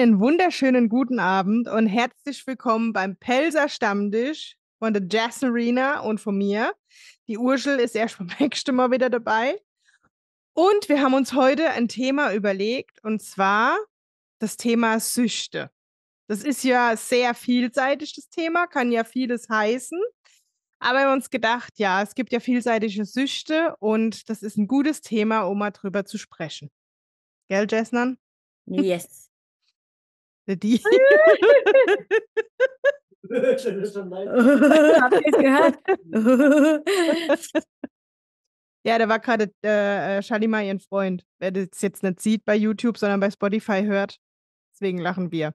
Einen wunderschönen guten Abend und herzlich willkommen beim Pelzer Stammtisch von der Jazz Arena und von mir. Die Urschel ist erst beim nächsten Mal wieder dabei. Und wir haben uns heute ein Thema überlegt und zwar das Thema Süchte. Das ist ja sehr vielseitig, das Thema, kann ja vieles heißen. Aber wir haben uns gedacht, ja, es gibt ja vielseitige Süchte und das ist ein gutes Thema, um mal drüber zu sprechen. Gell, Jessnan? Yes. Äh, die. Habt ihr gehört? ja, da war gerade äh, äh, Shalimar ihren Freund. Wer das jetzt nicht sieht bei YouTube, sondern bei Spotify hört. Deswegen lachen wir.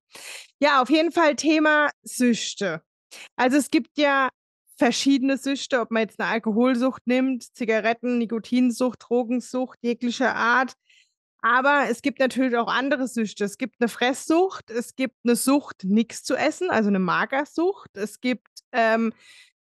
Ja, auf jeden Fall Thema Süchte. Also es gibt ja verschiedene Süchte, ob man jetzt eine Alkoholsucht nimmt, Zigaretten, Nikotinsucht, Drogensucht, jeglicher Art. Aber es gibt natürlich auch andere Süchte. Es gibt eine Fresssucht, es gibt eine Sucht, nichts zu essen, also eine Magersucht. Es gibt, ähm,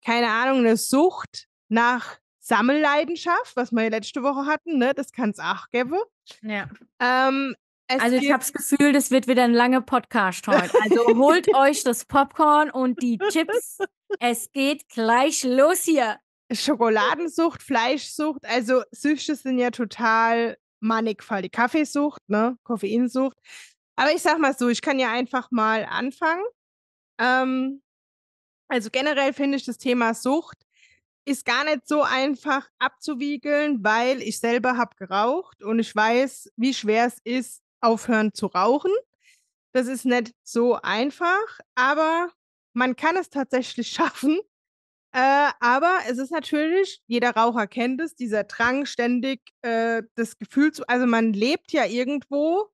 keine Ahnung, eine Sucht nach Sammelleidenschaft, was wir ja letzte Woche hatten. Ne? Das kann es auch geben. Ja. Ähm, also ich habe das Gefühl, das wird wieder ein langer Podcast heute. Also holt euch das Popcorn und die Chips. Es geht gleich los hier. Schokoladensucht, Fleischsucht, also Süchte sind ja total mannigfaltige Kaffeesucht, ne? Koffeinsucht. Aber ich sag mal so, ich kann ja einfach mal anfangen. Ähm, also generell finde ich das Thema Sucht ist gar nicht so einfach abzuwiegeln, weil ich selber habe geraucht und ich weiß, wie schwer es ist, aufhören zu rauchen. Das ist nicht so einfach, aber man kann es tatsächlich schaffen, äh, aber es ist natürlich, jeder Raucher kennt es, dieser Drang ständig äh, das Gefühl zu, also man lebt ja irgendwo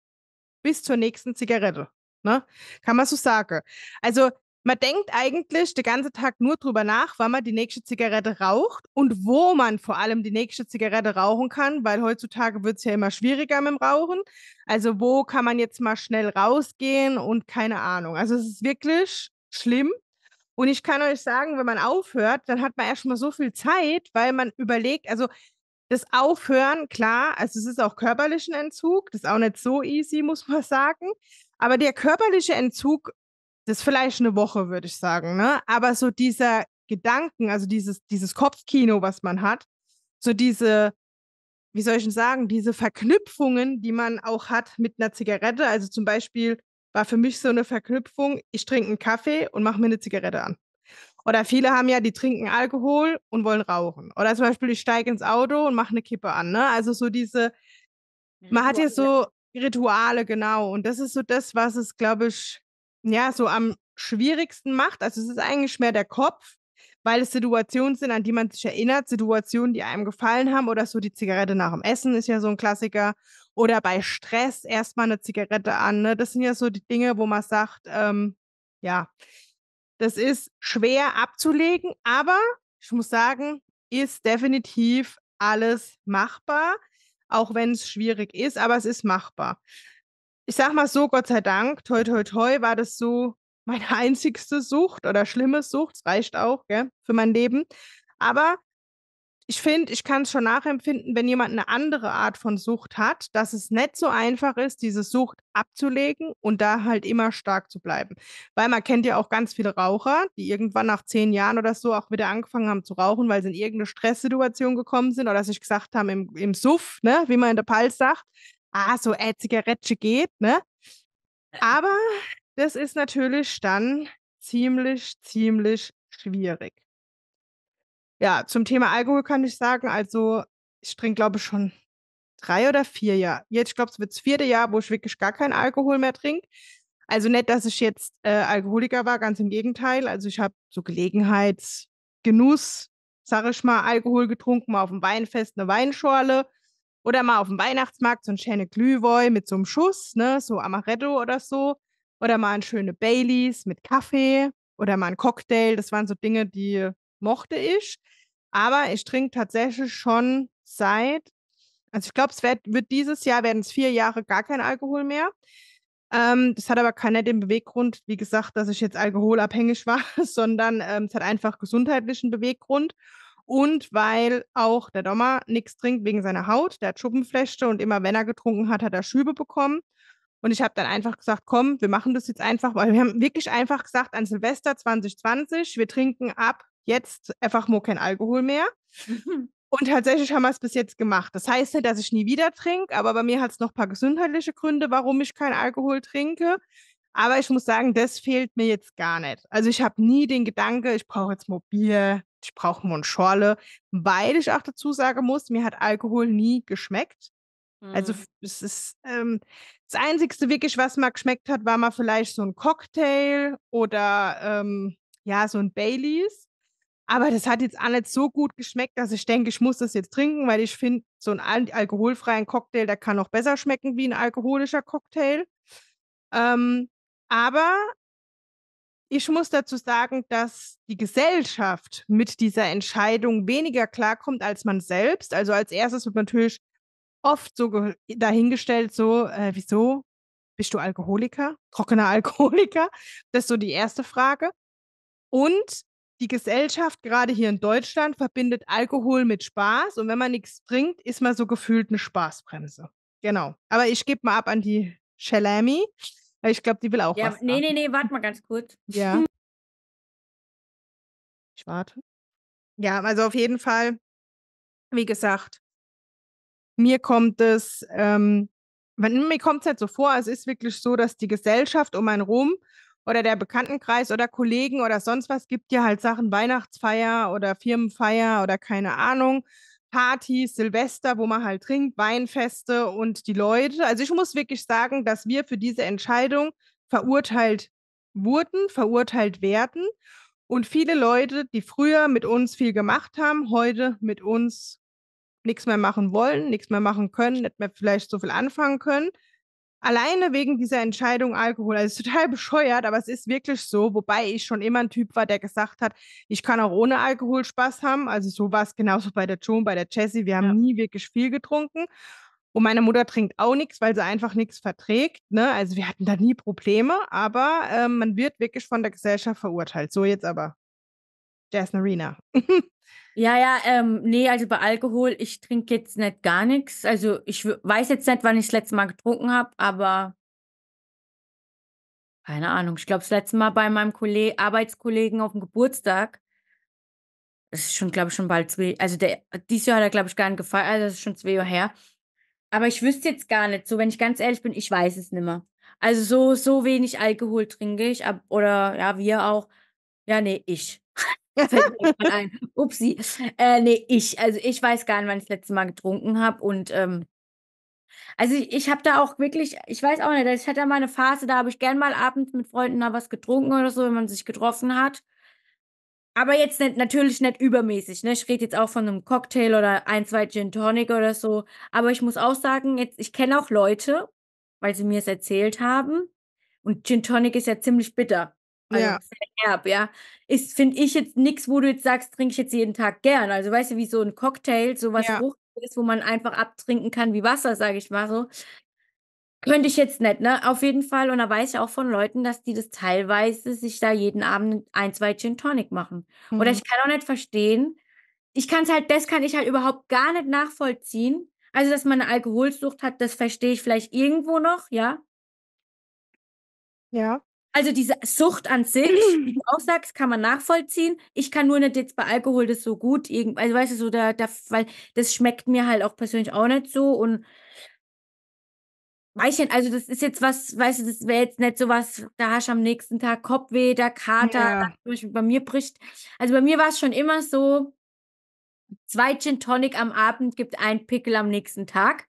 bis zur nächsten Zigarette. Ne? Kann man so sagen. Also man denkt eigentlich den ganzen Tag nur drüber nach, wann man die nächste Zigarette raucht und wo man vor allem die nächste Zigarette rauchen kann, weil heutzutage wird es ja immer schwieriger mit dem Rauchen. Also wo kann man jetzt mal schnell rausgehen und keine Ahnung. Also es ist wirklich schlimm, und ich kann euch sagen, wenn man aufhört, dann hat man erstmal so viel Zeit, weil man überlegt, also das Aufhören, klar, also es ist auch körperlichen Entzug, das ist auch nicht so easy, muss man sagen. Aber der körperliche Entzug, das ist vielleicht eine Woche, würde ich sagen, ne? Aber so dieser Gedanken, also dieses, dieses Kopfkino, was man hat, so diese, wie soll ich denn sagen, diese Verknüpfungen, die man auch hat mit einer Zigarette, also zum Beispiel, war für mich so eine Verknüpfung, ich trinke einen Kaffee und mache mir eine Zigarette an. Oder viele haben ja, die trinken Alkohol und wollen rauchen. Oder zum Beispiel, ich steige ins Auto und mache eine Kippe an. Ne? Also so diese, mhm, man hat ja so Rituale, genau. Und das ist so das, was es, glaube ich, ja, so am schwierigsten macht. Also es ist eigentlich mehr der Kopf, weil es Situationen sind, an die man sich erinnert, Situationen, die einem gefallen haben oder so die Zigarette nach dem Essen ist ja so ein Klassiker oder bei Stress erstmal eine Zigarette an. Ne? Das sind ja so die Dinge, wo man sagt, ähm, ja, das ist schwer abzulegen, aber ich muss sagen, ist definitiv alles machbar, auch wenn es schwierig ist, aber es ist machbar. Ich sag mal so, Gott sei Dank, toi toi toi, war das so meine einzigste Sucht oder schlimme Sucht, es reicht auch gell, für mein Leben. Aber ich finde, ich kann es schon nachempfinden, wenn jemand eine andere Art von Sucht hat, dass es nicht so einfach ist, diese Sucht abzulegen und da halt immer stark zu bleiben. Weil man kennt ja auch ganz viele Raucher, die irgendwann nach zehn Jahren oder so auch wieder angefangen haben zu rauchen, weil sie in irgendeine Stresssituation gekommen sind oder sich gesagt haben, im, im Suff, ne, wie man in der Pals sagt, ah, so äh, Zigarette geht, ne? Aber das ist natürlich dann ziemlich, ziemlich schwierig. Ja, zum Thema Alkohol kann ich sagen, also ich trinke, glaube ich, schon drei oder vier Jahre. Jetzt, ich glaube, es wird das vierte Jahr, wo ich wirklich gar keinen Alkohol mehr trinke. Also nicht, dass ich jetzt äh, Alkoholiker war, ganz im Gegenteil. Also ich habe so Gelegenheitsgenuss, sage ich mal, Alkohol getrunken, mal auf dem Weinfest eine Weinschorle oder mal auf dem Weihnachtsmarkt so ein schöne Glühwein mit so einem Schuss, ne, so Amaretto oder so. Oder mal ein schöne Baileys mit Kaffee oder mal ein Cocktail. Das waren so Dinge, die mochte ich. Aber ich trinke tatsächlich schon seit, also ich glaube, es wird, wird, dieses Jahr, werden es vier Jahre gar kein Alkohol mehr. Ähm, das hat aber keinen den Beweggrund, wie gesagt, dass ich jetzt alkoholabhängig war, sondern ähm, es hat einfach gesundheitlichen Beweggrund. Und weil auch der Dommer nichts trinkt wegen seiner Haut, der hat Schuppenflechte und immer wenn er getrunken hat, hat er Schübe bekommen. Und ich habe dann einfach gesagt, komm, wir machen das jetzt einfach, weil wir haben wirklich einfach gesagt, an Silvester 2020, wir trinken ab jetzt einfach nur kein Alkohol mehr. Und tatsächlich haben wir es bis jetzt gemacht. Das heißt nicht, dass ich nie wieder trinke, aber bei mir hat es noch ein paar gesundheitliche Gründe, warum ich keinen Alkohol trinke. Aber ich muss sagen, das fehlt mir jetzt gar nicht. Also ich habe nie den Gedanke, ich brauche jetzt Mobil, ich brauche Monschorle, weil ich auch dazu sagen muss, mir hat Alkohol nie geschmeckt. Also, mhm. Also es ist ähm, das Einzige wirklich, was mal geschmeckt hat, war mal vielleicht so ein Cocktail oder ähm, ja, so ein Baileys. Aber das hat jetzt auch nicht so gut geschmeckt, dass ich denke, ich muss das jetzt trinken, weil ich finde, so einen alkoholfreien Cocktail, der kann auch besser schmecken wie ein alkoholischer Cocktail. Ähm, aber ich muss dazu sagen, dass die Gesellschaft mit dieser Entscheidung weniger klarkommt als man selbst. Also als erstes wird man natürlich oft so dahingestellt, so, äh, wieso bist du Alkoholiker? Trockener Alkoholiker? Das ist so die erste Frage. Und die Gesellschaft, gerade hier in Deutschland, verbindet Alkohol mit Spaß und wenn man nichts trinkt, ist man so gefühlt eine Spaßbremse. Genau. Aber ich gebe mal ab an die Shalami. Ich glaube, die will auch ja, was. Nee, nee, ne, nee, warte mal ganz kurz. Ja. Ich warte. Ja, also auf jeden Fall, wie gesagt, mir kommt es, ähm, mir kommt es halt so vor, es ist wirklich so, dass die Gesellschaft um einen rum oder der Bekanntenkreis oder Kollegen oder sonst was gibt dir halt Sachen Weihnachtsfeier oder Firmenfeier oder keine Ahnung, Partys, Silvester, wo man halt trinkt, Weinfeste und die Leute. Also ich muss wirklich sagen, dass wir für diese Entscheidung verurteilt wurden, verurteilt werden. Und viele Leute, die früher mit uns viel gemacht haben, heute mit uns nichts mehr machen wollen, nichts mehr machen können, nicht mehr vielleicht so viel anfangen können. Alleine wegen dieser Entscheidung Alkohol. Also total bescheuert, aber es ist wirklich so. Wobei ich schon immer ein Typ war, der gesagt hat, ich kann auch ohne Alkohol Spaß haben. Also so war es genauso bei der Joan, bei der Jessie. Wir haben ja. nie wirklich viel getrunken. Und meine Mutter trinkt auch nichts, weil sie einfach nichts verträgt. Ne? Also wir hatten da nie Probleme, aber äh, man wird wirklich von der Gesellschaft verurteilt. So jetzt aber. Jazz Marina. ja, ja, ähm, nee, also bei Alkohol, ich trinke jetzt nicht gar nichts. Also ich weiß jetzt nicht, wann ich das letzte Mal getrunken habe, aber keine Ahnung. Ich glaube, das letzte Mal bei meinem Kolleg Arbeitskollegen auf dem Geburtstag. Das ist schon, glaube ich, schon bald zwei. Also der, dieses Jahr hat er, glaube ich, gar nicht gefallen. Also das ist schon zwei Jahre her. Aber ich wüsste jetzt gar nicht, so wenn ich ganz ehrlich bin, ich weiß es nicht mehr. Also so, so wenig Alkohol trinke ich, ab, oder ja, wir auch. Ja, nee, ich. Fällt ein. Upsi. Äh, nee, ich. Also ich weiß gar nicht, wann ich das letzte Mal getrunken habe. Und ähm, also ich, ich habe da auch wirklich, ich weiß auch nicht, ich hatte mal eine Phase, da habe ich gern mal abends mit Freunden da was getrunken oder so, wenn man sich getroffen hat. Aber jetzt nicht, natürlich nicht übermäßig. Ne? Ich rede jetzt auch von einem Cocktail oder ein, zwei Gin Tonic oder so. Aber ich muss auch sagen, jetzt, ich kenne auch Leute, weil sie mir es erzählt haben. Und Gin Tonic ist ja ziemlich bitter. Also ja. herb, ja. Ist, finde ich jetzt nichts, wo du jetzt sagst, trinke ich jetzt jeden Tag gern. Also weißt du, wie so ein Cocktail, sowas ja. ist, wo man einfach abtrinken kann wie Wasser, sage ich mal so. Könnte ich jetzt nicht, ne? Auf jeden Fall. Und da weiß ich auch von Leuten, dass die das teilweise sich da jeden Abend ein, zwei Gin Tonic machen. Mhm. Oder ich kann auch nicht verstehen. Ich kann es halt, das kann ich halt überhaupt gar nicht nachvollziehen. Also, dass man eine Alkoholsucht hat, das verstehe ich vielleicht irgendwo noch, ja. Ja. Also diese Sucht an sich, wie du auch sagst, kann man nachvollziehen. Ich kann nur nicht jetzt bei Alkohol das so gut, also weißt du, so da, da, weil das schmeckt mir halt auch persönlich auch nicht so und weiß ich also das ist jetzt was, weißt du, das wäre jetzt nicht so was, da hast du am nächsten Tag Kopfweh, der Kater, ja. bei mir bricht. Also bei mir war es schon immer so, zwei Gin Tonic am Abend gibt ein Pickel am nächsten Tag.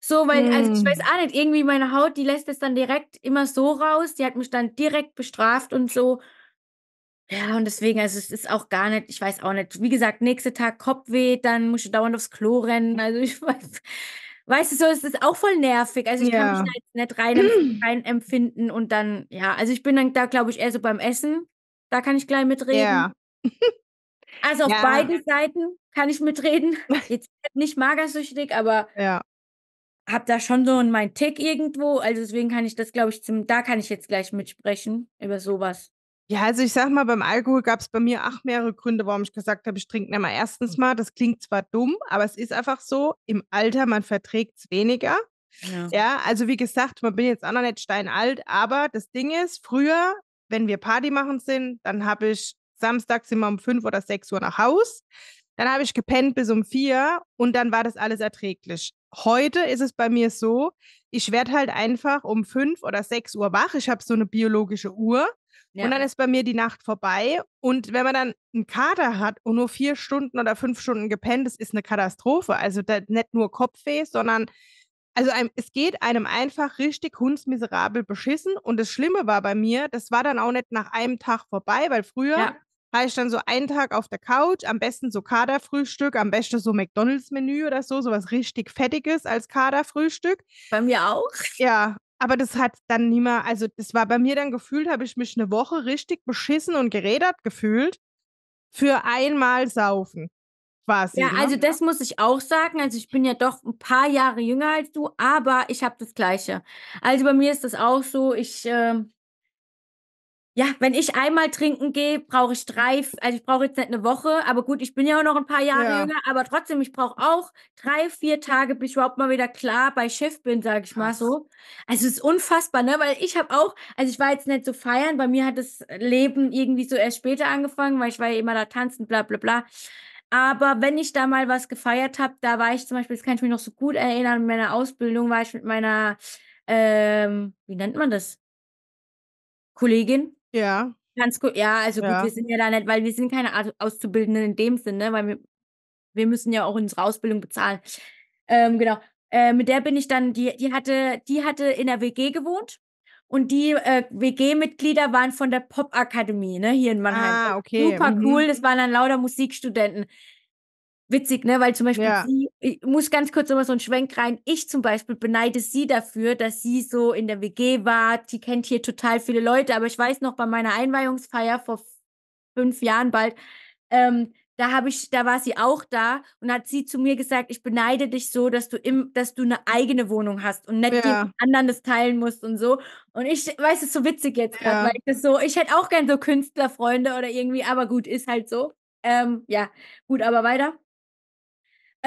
So, weil, mm. also ich weiß hm. auch nicht, irgendwie meine Haut, die lässt es dann direkt immer so raus, die hat mich dann direkt bestraft und so. Ja, und deswegen, also es ist auch gar nicht, ich weiß auch nicht. Wie gesagt, nächster Tag Kopfweh, dann musst du dauernd aufs Klo rennen. Also ich weiß, weißt du, so ist es auch voll nervig. Also ich ja. kann mich da jetzt nicht rein, rein empfinden und dann, ja, also ich bin dann da, glaube ich, eher so beim Essen. Da kann ich gleich mitreden. Ja. Also auf ja. beiden Seiten kann ich mitreden. Jetzt nicht magersüchtig, aber ja habe da schon so mein Tick irgendwo. Also deswegen kann ich das, glaube ich, zum, da kann ich jetzt gleich mitsprechen über sowas. Ja, also ich sag mal, beim Alkohol gab es bei mir auch mehrere Gründe, warum ich gesagt habe, ich trinke nicht mal. Erstens hm. mal, das klingt zwar dumm, aber es ist einfach so, im Alter, man verträgt es weniger. Ja. ja. also wie gesagt, man bin jetzt auch noch nicht steinalt, aber das Ding ist, früher, wenn wir Party machen sind, dann habe ich samstags immer um fünf oder sechs Uhr nach Haus. Dann habe ich gepennt bis um vier und dann war das alles erträglich heute ist es bei mir so, ich werde halt einfach um fünf oder sechs Uhr wach. Ich habe so eine biologische Uhr. Ja. Und dann ist bei mir die Nacht vorbei. Und wenn man dann einen Kater hat und nur vier Stunden oder fünf Stunden gepennt, das ist eine Katastrophe. Also nicht nur Kopfweh, sondern also einem, es geht einem einfach richtig hundsmiserabel beschissen. Und das Schlimme war bei mir, das war dann auch nicht nach einem Tag vorbei, weil früher ja war ich dann so einen Tag auf der Couch, am besten so Kaderfrühstück, am besten so McDonalds-Menü oder so, sowas richtig Fettiges als Kaderfrühstück. Bei mir auch. Ja, aber das hat dann niemand, also das war bei mir dann gefühlt, habe ich mich eine Woche richtig beschissen und gerädert gefühlt für einmal saufen. Quasi, ja, ne? also das muss ich auch sagen. Also ich bin ja doch ein paar Jahre jünger als du, aber ich habe das Gleiche. Also bei mir ist das auch so, ich. Äh ja, wenn ich einmal trinken gehe, brauche ich drei, also ich brauche jetzt nicht eine Woche, aber gut, ich bin ja auch noch ein paar Jahre ja. jünger, aber trotzdem, ich brauche auch drei, vier Tage, bis ich überhaupt mal wieder klar bei Chef bin, sage ich mal so. Also es ist unfassbar, ne? Weil ich habe auch, also ich war jetzt nicht so feiern, bei mir hat das Leben irgendwie so erst später angefangen, weil ich war ja immer da tanzen, bla bla bla. Aber wenn ich da mal was gefeiert habe, da war ich zum Beispiel, das kann ich mich noch so gut erinnern, in meiner Ausbildung war ich mit meiner, ähm, wie nennt man das? Kollegin, ja. Ganz gut. Ja, also gut, Ja. wir sind ja da nicht, weil wir sind keine Art Auszubildenden in dem Sinne, weil wir, wir müssen ja auch unsere Ausbildung bezahlen. Ähm, genau. Äh, mit der bin ich dann, die, die hatte, die hatte in der WG gewohnt und die äh, WG-Mitglieder waren von der Popakademie, ne, hier in Mannheim. Ah, okay. Super mhm. cool, das waren dann lauter Musikstudenten witzig, ne? Weil zum Beispiel ja. sie, ich muss ganz kurz immer so einen Schwenk rein. Ich zum Beispiel beneide sie dafür, dass sie so in der WG war. Sie kennt hier total viele Leute, aber ich weiß noch bei meiner Einweihungsfeier vor fünf Jahren bald, ähm, da habe ich, da war sie auch da und hat sie zu mir gesagt, ich beneide dich so, dass du im, dass du eine eigene Wohnung hast und nicht ja. den anderen das teilen musst und so. Und ich weiß es so witzig jetzt grad, weil ich das so, ich hätte auch gern so Künstlerfreunde oder irgendwie, aber gut, ist halt so. Ähm, ja, gut, aber weiter.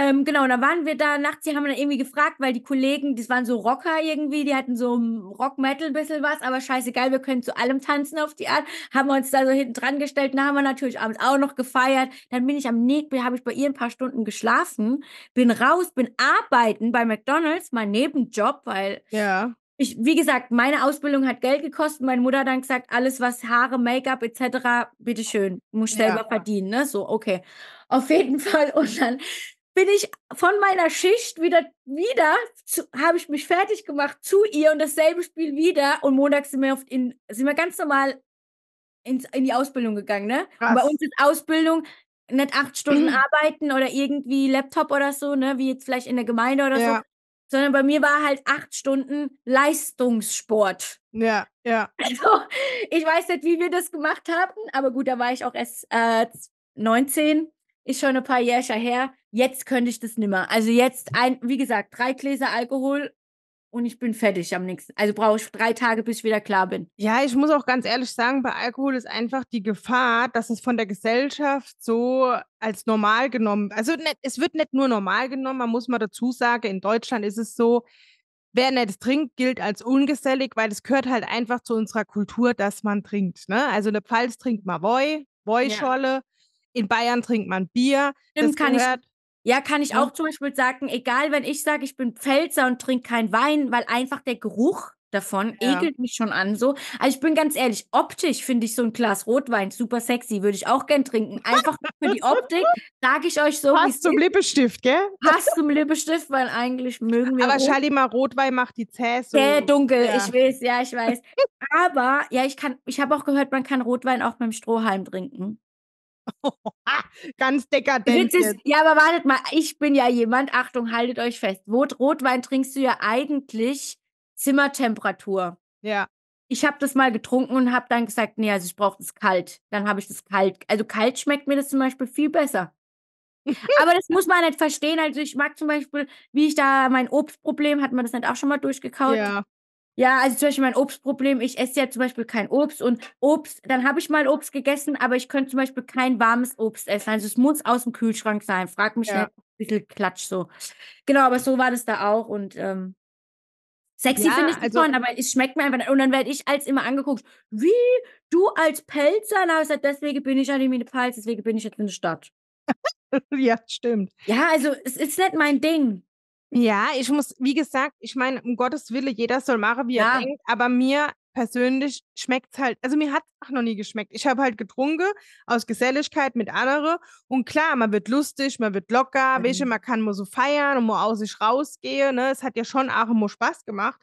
Ähm, genau, und dann waren wir da nachts, die haben dann irgendwie gefragt, weil die Kollegen, das waren so Rocker irgendwie, die hatten so Rock-Metal ein bisschen was, aber scheißegal, wir können zu allem tanzen auf die Art. Haben wir uns da so hinten dran gestellt, dann haben wir natürlich abends auch noch gefeiert. Dann bin ich am nächsten, habe ich bei ihr ein paar Stunden geschlafen, bin raus, bin arbeiten bei McDonalds, mein Nebenjob, weil ja. ich, wie gesagt, meine Ausbildung hat Geld gekostet. Meine Mutter hat dann gesagt, alles was Haare, Make-up etc., bitteschön, muss selber ja. verdienen, ne? So, okay. Auf jeden Fall. Und dann bin ich von meiner Schicht wieder, wieder habe ich mich fertig gemacht zu ihr und dasselbe Spiel wieder. Und montags sind wir, oft in, sind wir ganz normal ins, in die Ausbildung gegangen. Ne? Bei uns ist Ausbildung nicht acht Stunden mhm. arbeiten oder irgendwie Laptop oder so, ne? wie jetzt vielleicht in der Gemeinde oder ja. so. Sondern bei mir war halt acht Stunden Leistungssport. Ja, ja. Also, ich weiß nicht, wie wir das gemacht haben, aber gut, da war ich auch erst äh, 19, ist schon ein paar Jahre her jetzt könnte ich das nimmer. Also jetzt ein, wie gesagt, drei Gläser Alkohol und ich bin fertig am nächsten. Also brauche ich drei Tage, bis ich wieder klar bin. Ja, ich muss auch ganz ehrlich sagen, bei Alkohol ist einfach die Gefahr, dass es von der Gesellschaft so als normal genommen. Also nicht, ne, es wird nicht nur normal genommen, man muss mal dazu sagen, in Deutschland ist es so, wer nicht trinkt, gilt als ungesellig, weil es gehört halt einfach zu unserer Kultur, dass man trinkt. Ne? Also in der Pfalz trinkt man Woi, Woi-Scholle. Ja. In Bayern trinkt man Bier. Stimmt, das gehört, ja, kann ich auch zum Beispiel sagen, egal wenn ich sage, ich bin Pfälzer und trinke keinen Wein, weil einfach der Geruch davon ja. ekelt mich schon an so. Also ich bin ganz ehrlich, optisch finde ich so ein Glas Rotwein super sexy, würde ich auch gern trinken. Einfach für die Optik sage ich euch so. Passt zum Lippenstift, gell? Passt zum Lippenstift, weil eigentlich mögen wir. Aber mal, Rotwein macht die Zähne so. Sehr dunkel, ja. ich weiß, ja, ich weiß. Aber ja, ich kann, ich habe auch gehört, man kann Rotwein auch mit dem Strohhalm trinken. Ganz dekadent. ja, aber wartet mal, ich bin ja jemand, Achtung, haltet euch fest. Rot Rotwein trinkst du ja eigentlich Zimmertemperatur. Ja. Ich habe das mal getrunken und habe dann gesagt, nee, also ich brauche das kalt. Dann habe ich das kalt. Also kalt schmeckt mir das zum Beispiel viel besser. aber das muss man nicht verstehen. Also ich mag zum Beispiel, wie ich da mein Obstproblem, hat man das nicht auch schon mal durchgekaut? Ja. Ja, also zum Beispiel mein Obstproblem, ich esse ja zum Beispiel kein Obst und Obst, dann habe ich mal Obst gegessen, aber ich könnte zum Beispiel kein warmes Obst essen. Also es muss aus dem Kühlschrank sein. Frag mich ja. nicht, ein bisschen Klatsch so. Genau, aber so war das da auch und ähm, Sexy ja, finde ich also, schon, aber es schmeckt mir einfach nicht. Und dann werde ich als immer angeguckt, wie du als Pelzer? und ich sage, deswegen bin ich ja nicht mehr Pelz, deswegen bin ich jetzt in der Stadt. ja, stimmt. Ja, also es ist nicht mein Ding. Ja, ich muss, wie gesagt, ich meine, um Gottes Willen, jeder soll machen, wie ja. er denkt, aber mir persönlich schmeckt es halt, also mir hat es auch noch nie geschmeckt. Ich habe halt getrunken aus Geselligkeit mit anderen und klar, man wird lustig, man wird locker, mhm. Weißt man kann nur so feiern und mal aus sich rausgehen, ne? es hat ja schon auch immer Spaß gemacht.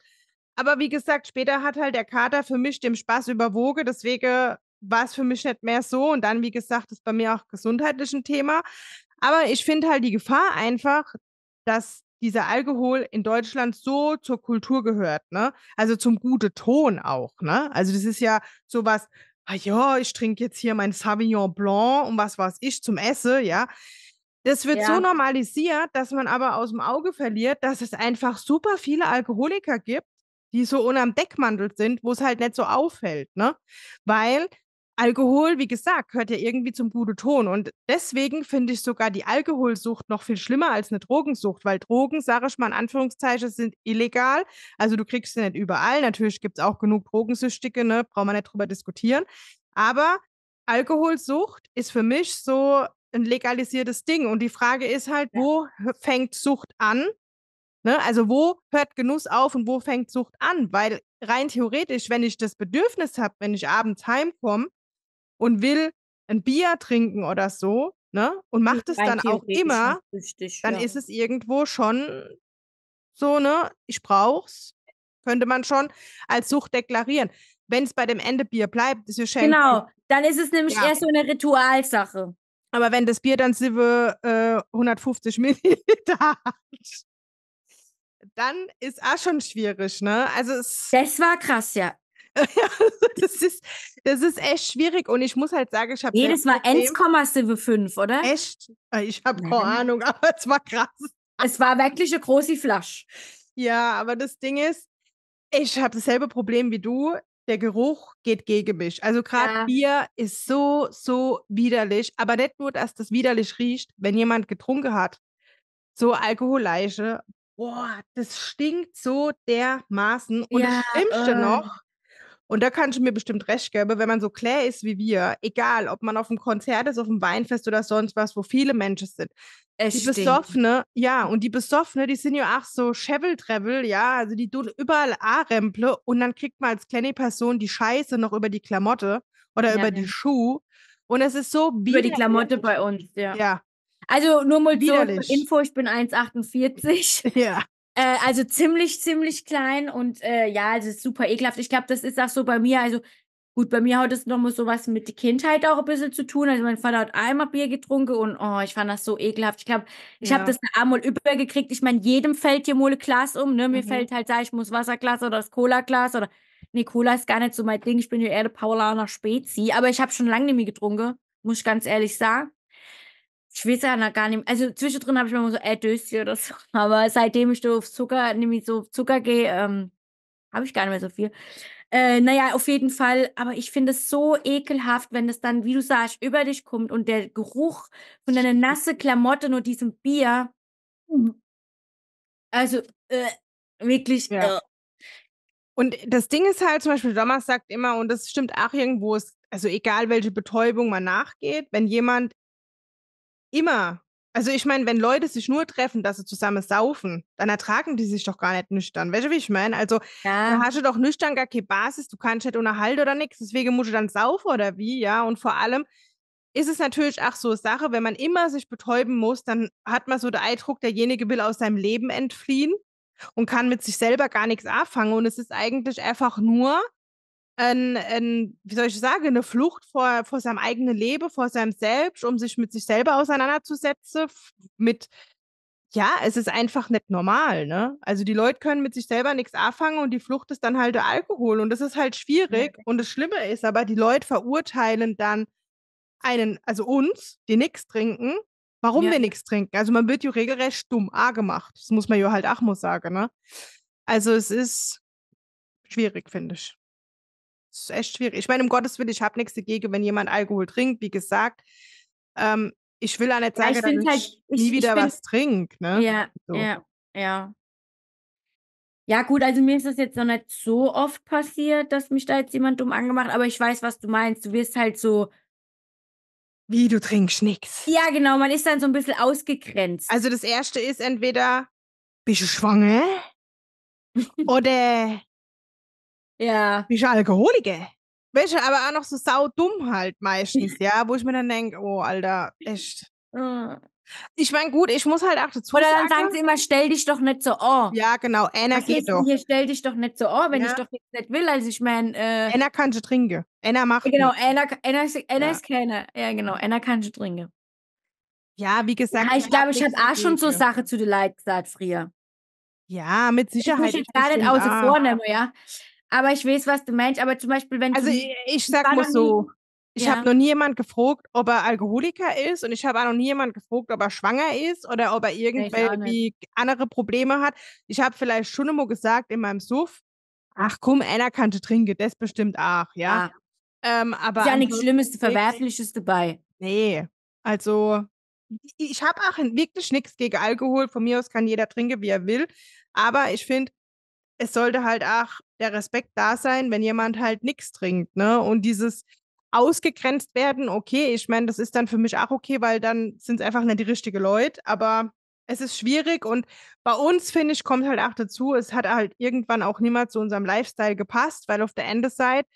Aber wie gesagt, später hat halt der Kater für mich dem Spaß überwogen, deswegen war es für mich nicht mehr so und dann, wie gesagt, ist bei mir auch gesundheitlich ein Thema. Aber ich finde halt die Gefahr einfach, dass dieser Alkohol in Deutschland so zur Kultur gehört, ne? Also zum guten Ton auch, ne? Also das ist ja sowas, ah ja, ich trinke jetzt hier mein Sauvignon Blanc und was weiß ich zum Essen, ja? Das wird ja. so normalisiert, dass man aber aus dem Auge verliert, dass es einfach super viele Alkoholiker gibt, die so unterm Deckmantel sind, wo es halt nicht so auffällt, ne? Weil Alkohol, wie gesagt, gehört ja irgendwie zum guten Ton. Und deswegen finde ich sogar die Alkoholsucht noch viel schlimmer als eine Drogensucht, weil Drogen, sage ich mal in Anführungszeichen, sind illegal. Also du kriegst sie nicht überall. Natürlich gibt es auch genug Drogensüchtige, ne? braucht man nicht drüber diskutieren. Aber Alkoholsucht ist für mich so ein legalisiertes Ding. Und die Frage ist halt, ja. wo fängt Sucht an? Ne? Also wo hört Genuss auf und wo fängt Sucht an? Weil rein theoretisch, wenn ich das Bedürfnis habe, wenn ich abends heimkomme, und will ein Bier trinken oder so, ne? Und hm, macht es dann auch immer, richtig, dann ja. ist es irgendwo schon hm. so, ne? Ich brauch's. Könnte man schon als Sucht deklarieren. Wenn es bei dem Ende Bier bleibt, ist es schön. Genau, dann ist es nämlich ja. eher so eine Ritualsache. Aber wenn das Bier dann sieve äh, 150 Milliliter hat, dann ist auch schon schwierig, ne? Also es das war krass, ja. das, ist, das ist echt schwierig und ich muss halt sagen, ich habe. Jedes Mal 1,75, oder? Echt? Ah, ich habe keine Ahnung, aber es war krass. Es war wirklich eine große Flasche. Ja, aber das Ding ist, ich habe dasselbe Problem wie du. Der Geruch geht gegen mich. Also gerade ja. Bier ist so, so widerlich. Aber nicht nur, dass das widerlich riecht, wenn jemand getrunken hat. So Alkoholleiche. Boah, das stinkt so dermaßen. Und ja, das Schlimmste äh. noch, und da kannst du mir bestimmt recht geben, wenn man so klar ist wie wir, egal ob man auf einem Konzert ist, auf einem Weinfest oder sonst was, wo viele Menschen sind. Es die stinkt. Besoffene, ja, und die Besoffene, die sind ja auch so shevel Travel, ja, also die tun überall A-Remple und dann kriegt man als kleine Person die Scheiße noch über die Klamotte oder ja, über ja. die Schuhe. Und es ist so wie. Über die Klamotte bei uns, ja. Ja, also nur mal wieder Info, ich bin 1,48. Ja. Äh, also ziemlich, ziemlich klein und äh, ja, es also ist super ekelhaft. Ich glaube, das ist auch so bei mir. Also gut, bei mir hat es nochmal so was mit der Kindheit auch ein bisschen zu tun. Also mein Vater hat einmal Bier getrunken und oh, ich fand das so ekelhaft. Ich glaube, ich ja. habe das einmal übergekriegt. Ich meine, jedem fällt hier mal ein Glas um. Ne? Mir mhm. fällt halt, sag ich muss Wasserglas oder das Cola-Glas oder nee, Cola ist gar nicht so mein Ding. Ich bin ja eher der Paulaner Spezi, aber ich habe schon lange nicht mehr getrunken, muss ich ganz ehrlich sagen ich weiß ja noch gar nicht, also zwischendrin habe ich immer so ein äh, Döschen oder so, aber seitdem ich so auf Zucker, nämlich so auf Zucker gehe, ähm, habe ich gar nicht mehr so viel. Äh, naja, auf jeden Fall, aber ich finde es so ekelhaft, wenn das dann, wie du sagst, über dich kommt und der Geruch von deiner nasse Klamotte nur diesem Bier. Mhm. Also, äh, wirklich. Ja. Äh. Und das Ding ist halt, zum Beispiel, Thomas sagt immer, und das stimmt auch irgendwo, ist, also egal welche Betäubung man nachgeht, wenn jemand Immer. Also ich meine, wenn Leute sich nur treffen, dass sie zusammen saufen, dann ertragen die sich doch gar nicht nüchtern. Weißt du, wie ich meine? Also ja. da hast du doch nüchtern gar keine Basis, du kannst nicht unterhalten oder nichts, deswegen musst du dann saufen oder wie, ja. Und vor allem ist es natürlich auch so eine Sache, wenn man immer sich betäuben muss, dann hat man so den Eindruck, derjenige will aus seinem Leben entfliehen und kann mit sich selber gar nichts anfangen. Und es ist eigentlich einfach nur ein, ein, wie soll ich sagen, eine Flucht vor, vor seinem eigenen Leben, vor seinem Selbst, um sich mit sich selber auseinanderzusetzen, mit ja, es ist einfach nicht normal, ne? Also die Leute können mit sich selber nichts anfangen und die Flucht ist dann halt der Alkohol und das ist halt schwierig okay. und das Schlimme ist aber, die Leute verurteilen dann einen, also uns, die nichts trinken, warum ja. wir nichts trinken. Also man wird ja regelrecht dumm A gemacht. Das muss man ja halt auch muss sagen, ne? Also es ist schwierig, finde ich ist echt schwierig. Ich meine, um Gottes Willen, ich habe nichts dagegen, wenn jemand Alkohol trinkt, wie gesagt. Ähm, ich will auch nicht sagen, ja, ich dass ich halt, nie wieder ich was trinke. Ne? Ja, so. ja, ja. Ja, gut, also mir ist das jetzt noch nicht so oft passiert, dass mich da jetzt jemand dumm angemacht, aber ich weiß, was du meinst. Du wirst halt so. Wie, du trinkst nichts. Ja, genau, man ist dann so ein bisschen ausgegrenzt. Also das erste ist entweder, bist du schwanger? oder ja. Die ist Alkoholiker. Weißt du, aber auch noch so sau dumm halt meistens, ja, wo ich mir dann denke, oh, Alter, echt. Ah. Ich meine, gut, ich muss halt auch dazu Oder dann sagen sie immer, stell dich doch nicht so an. Ja, genau, Anna Was geht doch. Hier, stell dich doch nicht so an, wenn ja. ich doch nichts nicht will. Also ich meine... Äh, Anna kann schon trinken. Anna macht... Genau, Anna, Anna, ist, Anna ja. ist keine... Ja, genau, Anna kann schon trinken. Ja, wie gesagt... Ja, ich glaube, ich habe auch schon so Sachen zu den Leuten gesagt früher. Ja, mit Sicherheit. Ich muss jetzt gar nicht außen vornehmen, ja. Aber ich weiß, was du meinst. Aber zum Beispiel, wenn Also, ich, ich sag mal so. Ich ja. habe noch nie jemand gefragt, ob er Alkoholiker ist und ich habe auch noch nie jemand gefragt, ob er schwanger ist oder ob er irgendwie andere Probleme hat. Ich habe vielleicht schon immer gesagt in meinem Suff, ach komm, einer kann trinken, das bestimmt auch, ja. Ah. Ähm, aber ist ja nichts Schlimmes, Verwerfliches dabei. Nee, also ich habe auch wirklich nichts gegen Alkohol. Von mir aus kann jeder trinken, wie er will. Aber ich finde, es sollte halt auch der Respekt da sein, wenn jemand halt nichts trinkt, ne? Und dieses ausgegrenzt werden, okay, ich meine, das ist dann für mich auch okay, weil dann sind es einfach nicht die richtigen Leute, aber es ist schwierig und bei uns, finde ich, kommt halt auch dazu, es hat halt irgendwann auch niemand zu unserem Lifestyle gepasst, weil auf der Endeseite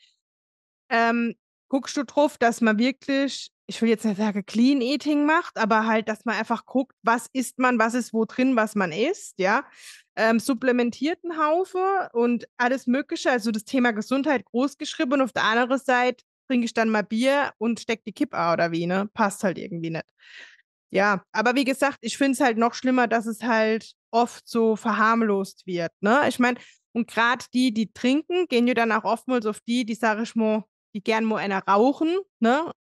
ähm, guckst du drauf, dass man wirklich, ich will jetzt nicht sagen Clean Eating macht, aber halt, dass man einfach guckt, was isst man, was ist wo drin, was man isst, ja. Ähm, supplementierten Haufe und alles Mögliche, also das Thema Gesundheit großgeschrieben und auf der anderen Seite trinke ich dann mal Bier und stecke die Kippa oder wie, ne? Passt halt irgendwie nicht. Ja, aber wie gesagt, ich finde es halt noch schlimmer, dass es halt oft so verharmlost wird, ne? Ich meine, und gerade die, die trinken, gehen ja dann auch oftmals auf die, die, sage ich mal, die gern mal einer rauchen, ne?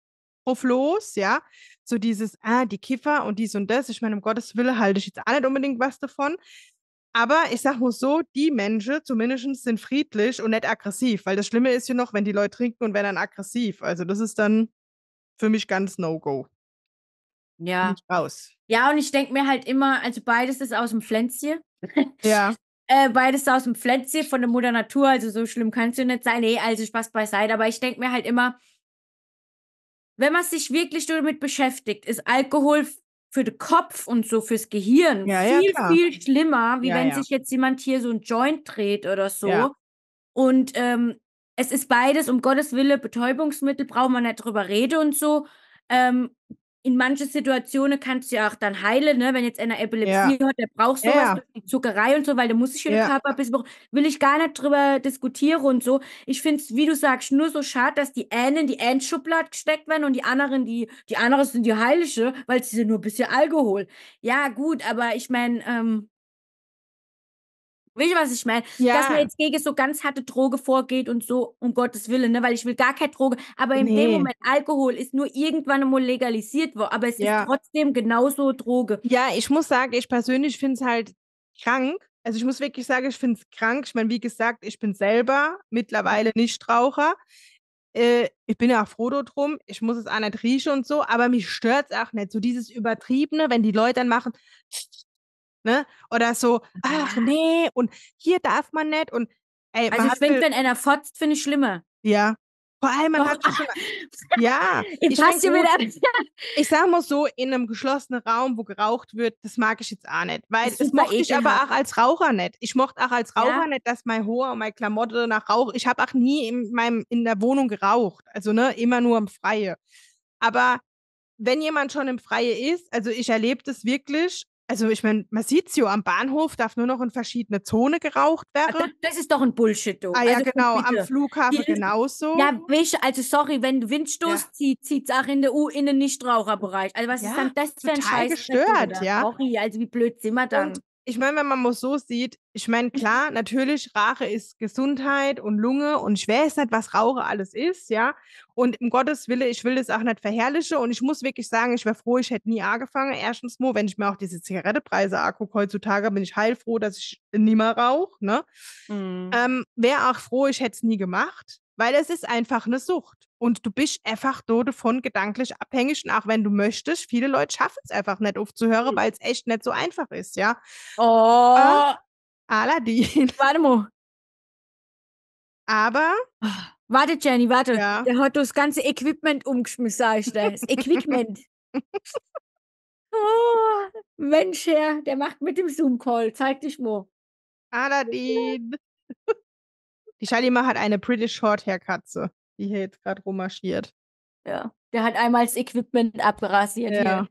Auf los, ja. So dieses, ah, die Kiffer und dies und das. Ich meine, um Gottes Willen halte ich jetzt auch nicht unbedingt was davon. Aber ich sag mal so, die Menschen zumindest sind friedlich und nicht aggressiv, weil das Schlimme ist ja noch, wenn die Leute trinken und werden dann aggressiv. Also das ist dann für mich ganz No-Go. Ja. Raus. Ja, und ich denke mir halt immer, also beides ist aus dem Pflänzchen. ja. äh, beides aus dem Pflänzchen von der Mutter Natur, also so schlimm kannst du nicht sein. Nee, also Spaß beiseite. Aber ich denke mir halt immer, wenn man sich wirklich damit beschäftigt, ist Alkohol für den Kopf und so fürs Gehirn ja, viel, ja, viel schlimmer, wie ja, wenn sich jetzt jemand hier so ein Joint dreht oder so. Und ähm, es ist beides, um Gottes Wille, Betäubungsmittel, braucht man nicht drüber reden und so. Ähm, in manchen Situationen kannst du ja auch dann heilen, ne? wenn jetzt einer Epilepsie ja. hat, der braucht sowas, ja. Zuckerei und so, weil der muss sich schon ja. den Körper bis will ich gar nicht drüber diskutieren und so. Ich finde es, wie du sagst, nur so schade, dass die einen die Endschublade gesteckt werden und die anderen die, die anderen sind die Heilige, weil sie sind nur ein bisschen Alkohol. Ja, gut, aber ich meine, ähm, Weißt du, was ich meine? Ja. Dass man jetzt gegen so ganz harte Droge vorgeht und so, um Gottes Willen, ne? weil ich will gar keine Droge. Aber in nee. dem Moment, Alkohol ist nur irgendwann einmal legalisiert worden, aber es ja. ist trotzdem genauso Droge. Ja, ich muss sagen, ich persönlich finde es halt krank. Also ich muss wirklich sagen, ich finde es krank. Ich meine, wie gesagt, ich bin selber mittlerweile Nichtraucher. Äh, ich bin ja auch froh drum, ich muss es auch nicht riechen und so, aber mich stört es auch nicht. So dieses Übertriebene, wenn die Leute dann machen, Ne? Oder so, ach nee, und hier darf man nicht. Und ey, also ich finde, wenn einer fotzt, finde ich schlimmer. Ja. Vor allem, man hat schon, ja. ich, ich, gut, wieder. ich sag mal so, in einem geschlossenen Raum, wo geraucht wird, das mag ich jetzt auch nicht. Weil das, das mochte ich aber auch als Raucher nicht. Ich mochte auch als Raucher ja. nicht, dass mein Hoher und meine Klamotte nach Rauch. Ich habe auch nie in, meinem, in der Wohnung geraucht. Also ne, immer nur im Freie. Aber wenn jemand schon im Freie ist, also ich erlebe das wirklich, also ich meine, man sieht es ja, am Bahnhof darf nur noch in verschiedene Zonen geraucht ah, werden. Das ist doch ein Bullshit, du. Ah ja, also, genau, am Flughafen genauso. Ja, weißt, also sorry, wenn du Windstoß ja. zieht, es auch in der U in den Nichtraucherbereich. Also was ja, ist dann das für ein Scheiß? gestört, ja. Sorry, also wie blöd sind wir dann? Und ich meine, wenn man mal so sieht, ich meine, mhm. klar, natürlich, Rache ist Gesundheit und Lunge und ich weiß nicht, was Rauche alles ist, ja. Und im Gottes Wille, ich will das auch nicht verherrlichen und ich muss wirklich sagen, ich wäre froh, ich hätte nie angefangen. Erstens mal, wenn ich mir auch diese Zigarettepreise angucke, heutzutage bin ich heilfroh, dass ich nie mehr rauche, ne. Mhm. Ähm, wäre auch froh, ich hätte es nie gemacht, weil es ist einfach eine Sucht. Und du bist einfach davon gedanklich abhängig. Und auch wenn du möchtest, viele Leute schaffen es einfach nicht aufzuhören, hm. weil es echt nicht so einfach ist, ja. Äh, oh. Äh, Aladdin. Warte mal. Aber. Oh, warte, Jenny, warte. Ja. Der hat das ganze Equipment umgeschmissen, sag ich dir. Das Equipment. oh, Mensch, Herr, der macht mit dem Zoom-Call. Zeig dich mal. Aladdin. Die Shalima hat eine British short hair katze die hier jetzt gerade rummarschiert. Ja. Der hat einmal das Equipment abrasiert. Ja. Hier.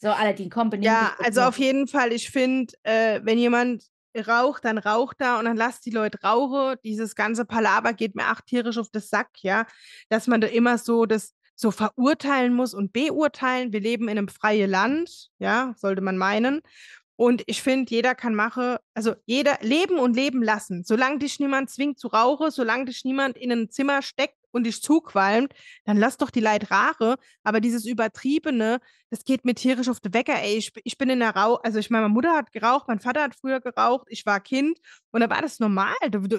So, Aladdin, komm, benimm Ja, also auf jeden Fall, ich finde, äh, wenn jemand raucht, dann raucht er und dann lasst die Leute rauchen. Dieses ganze Palaver geht mir acht tierisch auf den Sack, ja. Dass man da immer so das so verurteilen muss und beurteilen. Wir leben in einem freien Land, ja, sollte man meinen. Und ich finde, jeder kann machen, also jeder leben und leben lassen. Solange dich niemand zwingt zu rauchen, solange dich niemand in ein Zimmer steckt und dich zuqualmt, dann lass doch die Leid rare. Aber dieses Übertriebene, das geht mir tierisch auf den Wecker, ey. Ich, ich bin in der Rauch, also ich meine, meine Mutter hat geraucht, mein Vater hat früher geraucht, ich war Kind und da war das normal.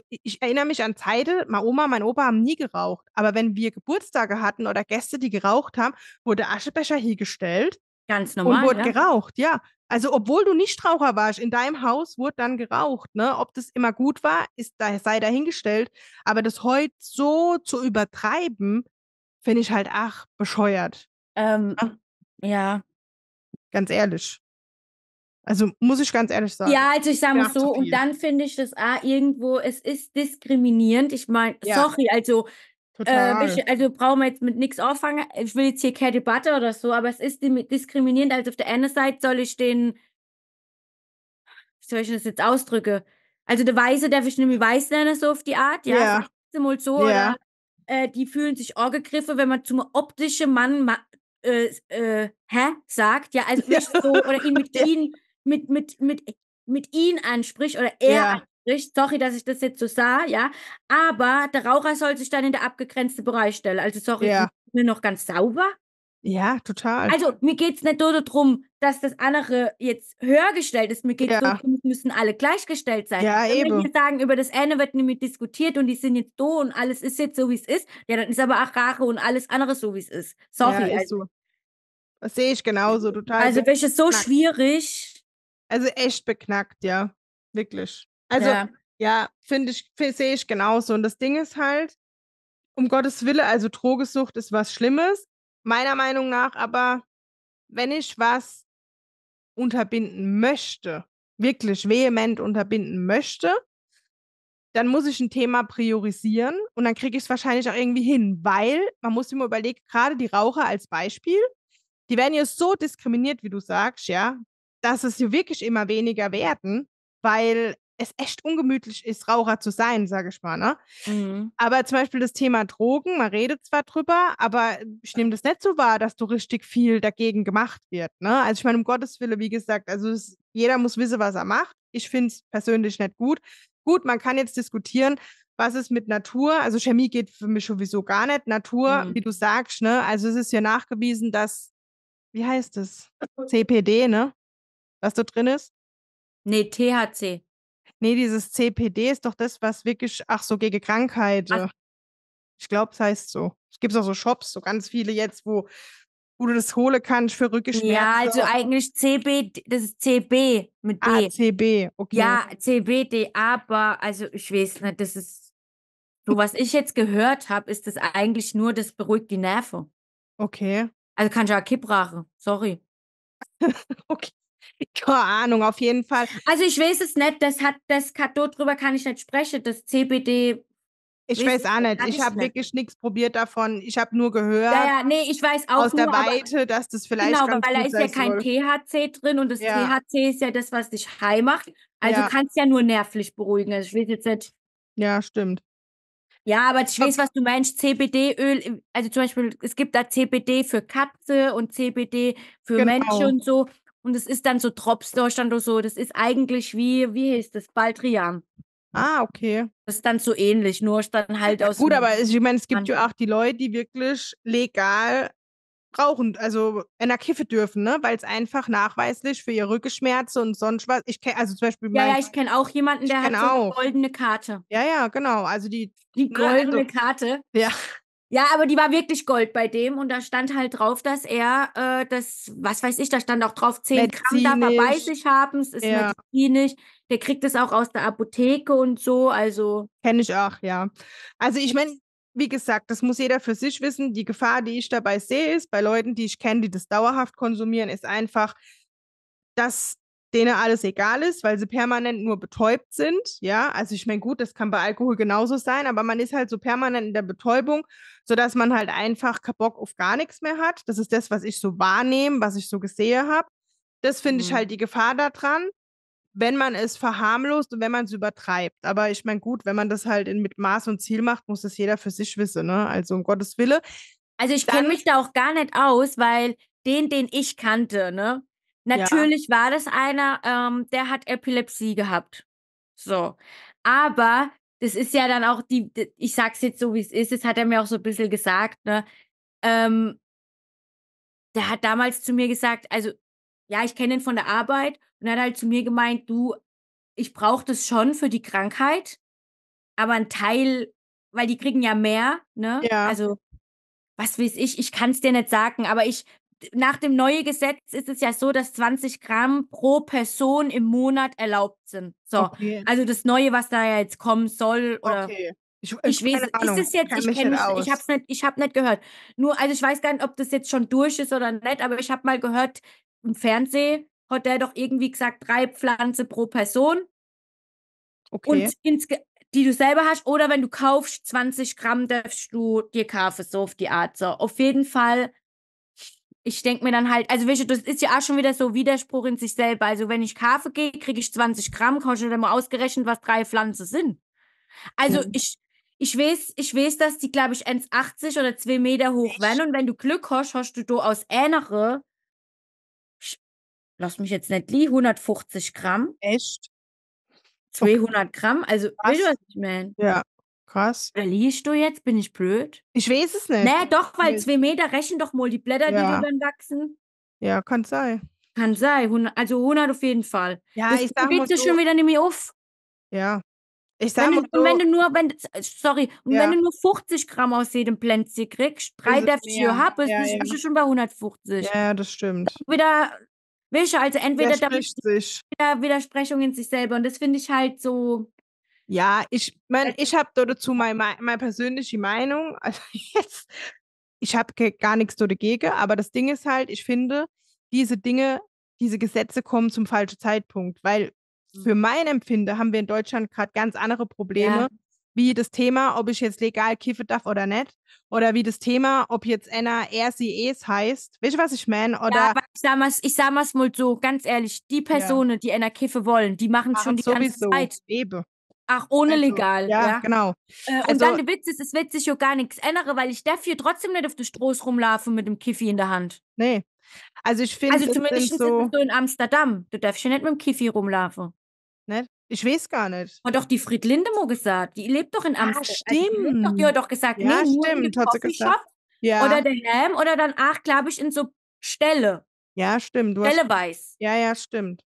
Ich erinnere mich an Zeiten, meine Oma, mein Opa haben nie geraucht. Aber wenn wir Geburtstage hatten oder Gäste, die geraucht haben, wurde Aschebecher hier gestellt. Ganz normal. Und wurde ja? geraucht, ja. Also, obwohl du nicht Raucher warst, in deinem Haus wurde dann geraucht. Ne? Ob das immer gut war, ist, sei dahingestellt. Aber das heute so zu übertreiben, finde ich halt, ach, bescheuert. Ähm, ach. ja. Ganz ehrlich. Also muss ich ganz ehrlich sagen. Ja, also ich sage mal so, und dann finde ich das A ah, irgendwo, es ist diskriminierend. Ich meine, ja. sorry, also Total. Ähm, also brauchen wir jetzt mit nichts anfangen. Ich will jetzt hier keine Debatte oder so, aber es ist diskriminierend. Also auf der einen Seite soll ich den, wie soll ich das jetzt ausdrücke? Also der Weiße darf ich nämlich weiß nennen, so auf die Art, ja. Yeah. Mal so, yeah. oder, äh, die fühlen sich angegriffen, wenn man zum optischen Mann ma äh, äh, hä? sagt, ja, also nicht so, oder ihn mit ihm, mit, mit, mit, mit ihn anspricht oder er ja sorry, dass ich das jetzt so sah, ja. Aber der Raucher soll sich dann in der abgegrenzten Bereich stellen. Also sorry, ja. ich bin noch ganz sauber. Ja, total. Also mir geht es nicht nur darum, dass das andere jetzt höher gestellt ist. Mir geht es ja. darum, müssen alle gleichgestellt sein. Ja, Wenn eben. wir sagen, über das eine wird nämlich diskutiert und die sind jetzt so und alles ist jetzt so, wie es ist, ja, dann ist aber auch Rache und alles andere so, wie es ist. Sorry. Ja, ist also. so. Das sehe ich genauso, total. Also welches so schwierig. Also echt beknackt, ja. Wirklich. Also, ja, ja finde ich, sehe ich genauso. Und das Ding ist halt, um Gottes Willen, also Drogesucht ist was Schlimmes, meiner Meinung nach, aber wenn ich was unterbinden möchte, wirklich vehement unterbinden möchte, dann muss ich ein Thema priorisieren und dann kriege ich es wahrscheinlich auch irgendwie hin, weil man muss immer überlegen, gerade die Raucher als Beispiel, die werden ja so diskriminiert, wie du sagst, ja, dass es ja wirklich immer weniger werden, weil es echt ungemütlich ist, Raucher zu sein, sage ich mal. Ne? Mhm. Aber zum Beispiel das Thema Drogen, man redet zwar drüber, aber ich nehme das nicht so wahr, dass so richtig viel dagegen gemacht wird. Ne? Also ich meine, um Gottes Willen, wie gesagt, also es, jeder muss wissen, was er macht. Ich finde es persönlich nicht gut. Gut, man kann jetzt diskutieren, was ist mit Natur? Also Chemie geht für mich sowieso gar nicht. Natur, mhm. wie du sagst, ne? Also es ist ja nachgewiesen, dass, wie heißt es? CPD, ne? Was da drin ist? Nee, THC. Nee, dieses CPD ist doch das, was wirklich, ach so, gegen Krankheit. Ach. Äh, ich glaube, es heißt so. Es gibt auch so Shops, so ganz viele jetzt, wo, wo du das holen kannst für Rückenschmerzen. Ja, also eigentlich CBD, das ist CB mit D. Ah, CB, okay. Ja, CBD, aber, also ich weiß nicht, das ist, so was ich jetzt gehört habe, ist das eigentlich nur, das beruhigt die Nerven. Okay. Also kannst du auch Kipprache, sorry. okay. Keine Ahnung, auf jeden Fall. Also ich weiß es nicht, das hat das Kado drüber kann ich nicht sprechen, das CBD. Ich weiß auch nicht, ich habe wirklich nichts probiert davon. Ich habe nur gehört. Ja, ja, nee, ich weiß auch aus nur, der Weite, aber, dass das vielleicht Genau, weil da ist ja kein THC drin und das ja. THC ist ja das, was dich high macht. Also ja. kannst ja nur nervlich beruhigen. Also ich weiß jetzt nicht. Ja, stimmt. Ja, aber ich weiß, was du meinst. CBD-Öl, also zum Beispiel, es gibt da CBD für Katze und CBD für genau. Mensch und so. Und es ist dann so Tropfdeutschland oder so. Das ist eigentlich wie, wie hieß das? Baldrian. Ah, okay. Das ist dann so ähnlich, nur dann halt aus. Gut, aber ich meine, es gibt ja auch die Leute, die wirklich legal rauchen, also in der Kiffe dürfen, ne? Weil es einfach nachweislich für ihre Rückenschmerzen und sonst was. Ich kenne, also zum Beispiel. Ja, ja, ich kenne auch jemanden, der hat so eine goldene Karte. Ja, ja, genau. Also die. Die ne, also goldene also, Karte. Ja. Ja, aber die war wirklich Gold bei dem und da stand halt drauf, dass er äh, das, was weiß ich, da stand auch drauf, 10 Gramm dabei bei sich haben, es ist ja. medizinisch, der kriegt es auch aus der Apotheke und so, also. Kenne ich auch, ja. Also ich meine, wie gesagt, das muss jeder für sich wissen. Die Gefahr, die ich dabei sehe, ist bei Leuten, die ich kenne, die das dauerhaft konsumieren, ist einfach, dass denen alles egal ist, weil sie permanent nur betäubt sind. Ja, also ich meine, gut, das kann bei Alkohol genauso sein, aber man ist halt so permanent in der Betäubung, sodass man halt einfach keinen Bock auf gar nichts mehr hat. Das ist das, was ich so wahrnehme, was ich so gesehen habe. Das finde mhm. ich halt die Gefahr daran, wenn man es verharmlost und wenn man es übertreibt. Aber ich meine, gut, wenn man das halt in, mit Maß und Ziel macht, muss das jeder für sich wissen. Ne? Also um Gottes Wille. Also ich kenne mich da auch gar nicht aus, weil den, den ich kannte, ne? Natürlich ja. war das einer, ähm, der hat Epilepsie gehabt. So. Aber das ist ja dann auch die, ich sag's jetzt so, wie es ist, das hat er mir auch so ein bisschen gesagt, ne? Ähm, der hat damals zu mir gesagt, also, ja, ich kenne ihn von der Arbeit und er hat halt zu mir gemeint, du, ich brauche das schon für die Krankheit, aber ein Teil, weil die kriegen ja mehr, ne? Ja. Also, was weiß ich, ich kann's dir nicht sagen, aber ich nach dem neuen Gesetz ist es ja so, dass 20 Gramm pro Person im Monat erlaubt sind. So, okay. also das Neue, was da jetzt kommen soll. Oder okay. Ich, ich, ich weiß, Ahnung, ist es jetzt, ich, kenne ich habe nicht, ich habe nicht gehört. Nur, also ich weiß gar nicht, ob das jetzt schon durch ist oder nicht, aber ich habe mal gehört, im Fernsehen hat der doch irgendwie gesagt, drei Pflanzen pro Person. Okay. Und ins, die du selber hast, oder wenn du kaufst, 20 Gramm darfst du dir kaufen, so auf die Art. So, auf jeden Fall ich denke mir dann halt, also weißt du, das ist ja auch schon wieder so Widerspruch in sich selber. Also wenn ich Kaffee gehe, kriege ich 20 Gramm, kannst du dir mal ausgerechnet, was drei Pflanzen sind. Also mhm. ich, ich weiß, ich weiß, dass die, glaube ich, 1,80 oder 2 Meter hoch werden. Und wenn du Glück hast, hast du da aus ähnere, lass mich jetzt nicht liegen, 150 Gramm. Echt? 200 Gramm, also, weißt du, was ich meine? Ja. Krass. Da du jetzt? Bin ich blöd? Ich weiß es nicht. Nee, doch, weil zwei Meter rechnen doch mal die Blätter, ja. die dann wachsen. Ja, kann sein. Kann sein. Also 100 auf jeden Fall. Ja, das ich sag mal so. schon wieder nicht mehr auf. Ja. Ich sag wenn, mal du, so. wenn du nur, wenn, sorry, ja. wenn du nur 50 Gramm aus jedem Plänzchen kriegst, drei darfst du haben, bist ja, du also schon bei 150. Ja, das stimmt. Dann wieder Wische, also entweder da Widersprechung in sich selber. Und das finde ich halt so, ja, ich meine, äh, ich habe dazu meine, meine persönliche Meinung. Also jetzt, ich habe gar nichts dagegen, aber das Ding ist halt, ich finde, diese Dinge, diese Gesetze kommen zum falschen Zeitpunkt, weil hm. für mein Empfinden haben wir in Deutschland gerade ganz andere Probleme, ja. wie das Thema, ob ich jetzt legal kiffe darf oder nicht, oder wie das Thema, ob jetzt einer RCEs heißt. Weißt du, was ich meine? Oder ja, ich sage mal, ich sag mal so, ganz ehrlich, die Personen, ja. die einer kiffe wollen, die machen schon die ganze sowieso. Zeit. Eben. Ach, ohne also, legal. Ja, ja. genau. Äh, und also, dann der Witz ist, es wird sich ja gar nichts ändern, weil ich dafür trotzdem nicht auf den Stroß rumlaufen mit dem Kiffi in der Hand. Nee. Also ich finde. Also zumindest so, so in Amsterdam. Du darfst ja nicht mit dem Kiffi rumlaufen. Nicht? Ich weiß gar nicht. Hat doch die Fried Lindemo gesagt. Die lebt doch in ah, Amsterdam. Ah, stimmt. Also die, doch, die, hat doch gesagt, ja, nee, nur stimmt, hat sie gesagt. Ja. Oder der oder dann, ach, glaube ich, in so Stelle. Ja, stimmt. Du Stelle hast, weiß. Ja, ja, stimmt.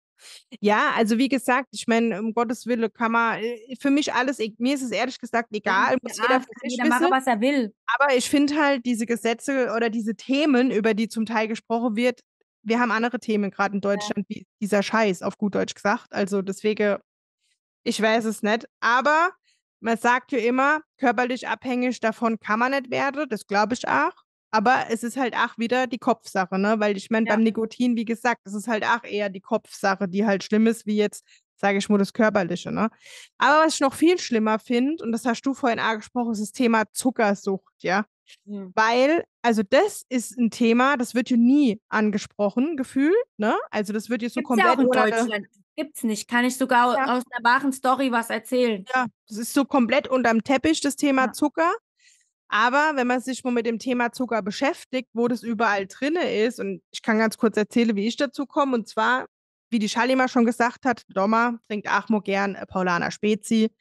Ja, also wie gesagt, ich meine, um Gottes Willen kann man, äh, für mich alles, e, mir ist es ehrlich gesagt hm, egal, muss ja, jeder, für sich jeder machen, was er will. Aber ich finde halt diese Gesetze oder diese Themen, über die zum Teil gesprochen wird, wir haben andere Themen gerade in Deutschland, ja. wie dieser Scheiß, auf gut Deutsch gesagt. Also deswegen, ich weiß es nicht. Aber man sagt ja immer, körperlich abhängig davon kann man nicht werden. Das glaube ich auch. Aber es ist halt auch wieder die Kopfsache, ne? Weil ich meine, ja. beim Nikotin, wie gesagt, es ist halt auch eher die Kopfsache, die halt schlimm ist, wie jetzt, sage ich mal, das Körperliche, ne? Aber was ich noch viel schlimmer finde, und das hast du vorhin angesprochen, ist das Thema Zuckersucht, ja? Mhm. Weil, also das ist ein Thema, das wird hier nie angesprochen, gefühlt, ne? Also das wird hier so Gibt's komplett ja auch in Deutschland. Gibt's nicht. Kann ich sogar ja. aus einer wahren Story was erzählen. Ja, das ist so komplett unterm Teppich, das Thema ja. Zucker. Aber wenn man sich mal mit dem Thema Zucker beschäftigt, wo das überall drinne ist, und ich kann ganz kurz erzählen, wie ich dazu komme, und zwar, wie die Schalima schon gesagt hat, Dommer trinkt Achmo gern äh, Paulana Spezi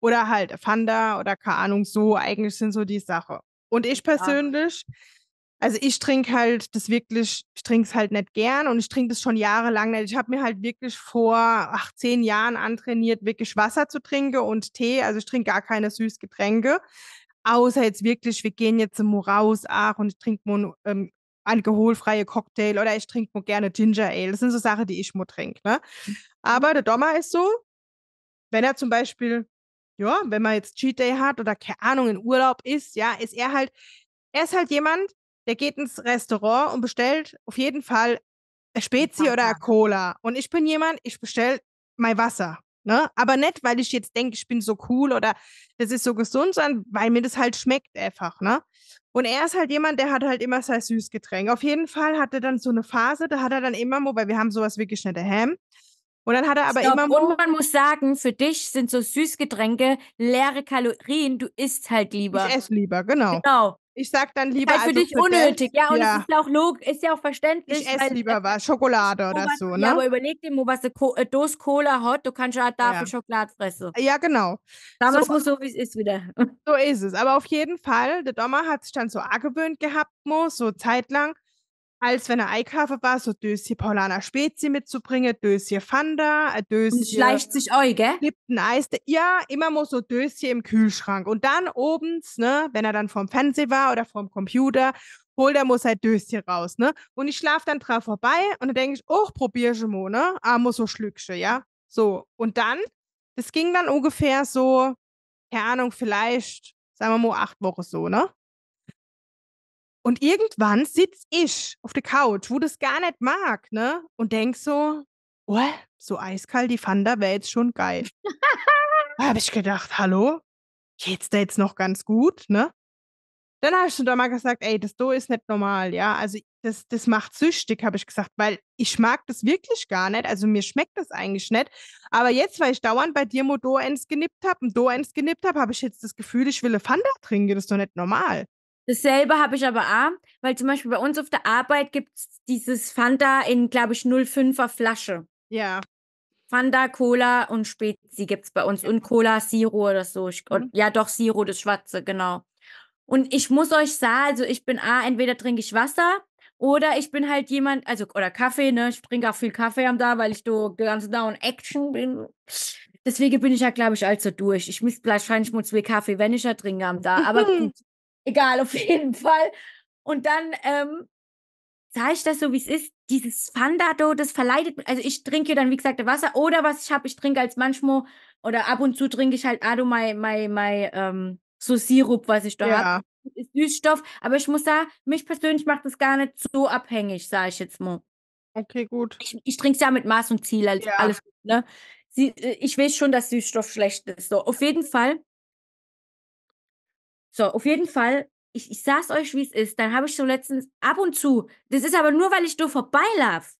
oder halt Fanda oder keine Ahnung, so eigentlich sind so die Sache. Und ich persönlich, ja. also ich trinke halt das wirklich, ich trinke es halt nicht gern und ich trinke das schon jahrelang nicht. Ich habe mir halt wirklich vor acht, zehn Jahren antrainiert, wirklich Wasser zu trinken und Tee. Also ich trinke gar keine Süßgetränke außer jetzt wirklich, wir gehen jetzt mal raus, ach, und ich trinke mal einen ähm, alkoholfreien Cocktail oder ich trinke mal gerne Ginger Ale. Das sind so Sachen, die ich mal trinke. Ne? Hm. Aber der Dommer ist so, wenn er zum Beispiel, ja, wenn man jetzt Cheat Day hat oder keine Ahnung, in Urlaub ist, ja, ist er halt, er ist halt jemand, der geht ins Restaurant und bestellt auf jeden Fall Spezi oder Cola. Und ich bin jemand, ich bestelle mein Wasser. Ne? Aber nicht, weil ich jetzt denke, ich bin so cool oder das ist so gesund, sondern weil mir das halt schmeckt einfach. Ne? Und er ist halt jemand, der hat halt immer sein Süßgetränk. Auf jeden Fall hat er dann so eine Phase, da hat er dann immer, weil wir haben sowas wirklich nicht daheim. Und dann hat er aber Stop. immer. Und man muss sagen, für dich sind so Süßgetränke leere Kalorien, du isst halt lieber. Ich esse lieber, genau. Genau. Ich sag dann lieber. Zeit halt für also dich für unnötig, ja, und ja. Das ist ja auch log ist ja auch verständlich. Ich esse lieber was, Schokolade oder so, ne? Ja, aber überleg dir mal, was eine äh, Dose Cola hat, du kannst ja halt dafür ja. Schokolade fressen. Ja, genau. Damals so, muss so, wie es ist wieder. So ist es, aber auf jeden Fall, der Dommer hat sich dann so angewöhnt gehabt, Mo, so zeitlang als wenn er einkaufen war, so Döschen Paulana Spezi mitzubringen, Döschen Fanda, Döschen... Äh, und schleicht sich eu, gell? Lipton Eis. Ja, immer muss so Döschen im Kühlschrank. Und dann obens, ne, wenn er dann vorm Fernseher war oder vorm Computer, holt er muss sein halt Döschen raus, ne? Und ich schlafe dann drauf vorbei und dann denke ich, oh, probier schon mal, ne? Ah, muss so Schlückchen, ja? So. Und dann, das ging dann ungefähr so, keine Ahnung, vielleicht, sagen wir mal, acht Wochen so, ne? Und irgendwann sitze ich auf der Couch, wo das gar nicht mag, ne? Und denk so, oh, so eiskalt die Fanda wäre jetzt schon geil. da habe ich gedacht, hallo, geht's da jetzt noch ganz gut, ne? Dann habe ich schon da mal gesagt, ey, das Do ist nicht normal, ja. Also das, das macht süchtig, habe ich gesagt, weil ich mag das wirklich gar nicht. Also mir schmeckt das eigentlich nicht. Aber jetzt, weil ich dauernd bei dir Do eins genippt habe, und Do eins genippt habe, habe ich jetzt das Gefühl, ich will eine Fanda trinken. Das ist doch nicht normal. Dasselbe habe ich aber auch, weil zum Beispiel bei uns auf der Arbeit gibt es dieses Fanta in, glaube ich, 05er Flasche. Ja. Fanta, Cola und Spezi gibt es bei uns. Und Cola, Siro oder so. Ich, mhm. ja, doch, Siro, das Schwarze, genau. Und ich muss euch sagen, also ich bin A, entweder trinke ich Wasser oder ich bin halt jemand, also, oder Kaffee, ne? Ich trinke auch viel Kaffee am da, weil ich so ganz da und Action bin. Deswegen bin ich ja, glaube ich, allzu durch. Ich müsste wahrscheinlich mal zwei Kaffee, wenn ich ja trinke am da. Aber gut. Egal, auf jeden Fall. Und dann ähm, sage ich das so, wie es ist. Dieses Fandado, das verleitet, also ich trinke dann, wie gesagt, Wasser oder was ich habe, ich trinke als manchmal oder ab und zu trinke ich halt Ado, mein, mein, mein ähm, so Sirup, was ich da ja. habe. Ist Süßstoff, aber ich muss sagen, mich persönlich macht das gar nicht so abhängig, sage ich jetzt mal. Okay, gut. Ich, ich trinke es ja mit Maß und Ziel, also ja. alles gut, ne? Sie, äh, ich weiß schon, dass Süßstoff schlecht ist. So, auf jeden Fall so, auf jeden Fall, ich, ich sag's euch, wie es ist. Dann habe ich so letztens ab und zu, das ist aber nur, weil ich nur vorbeilaufe.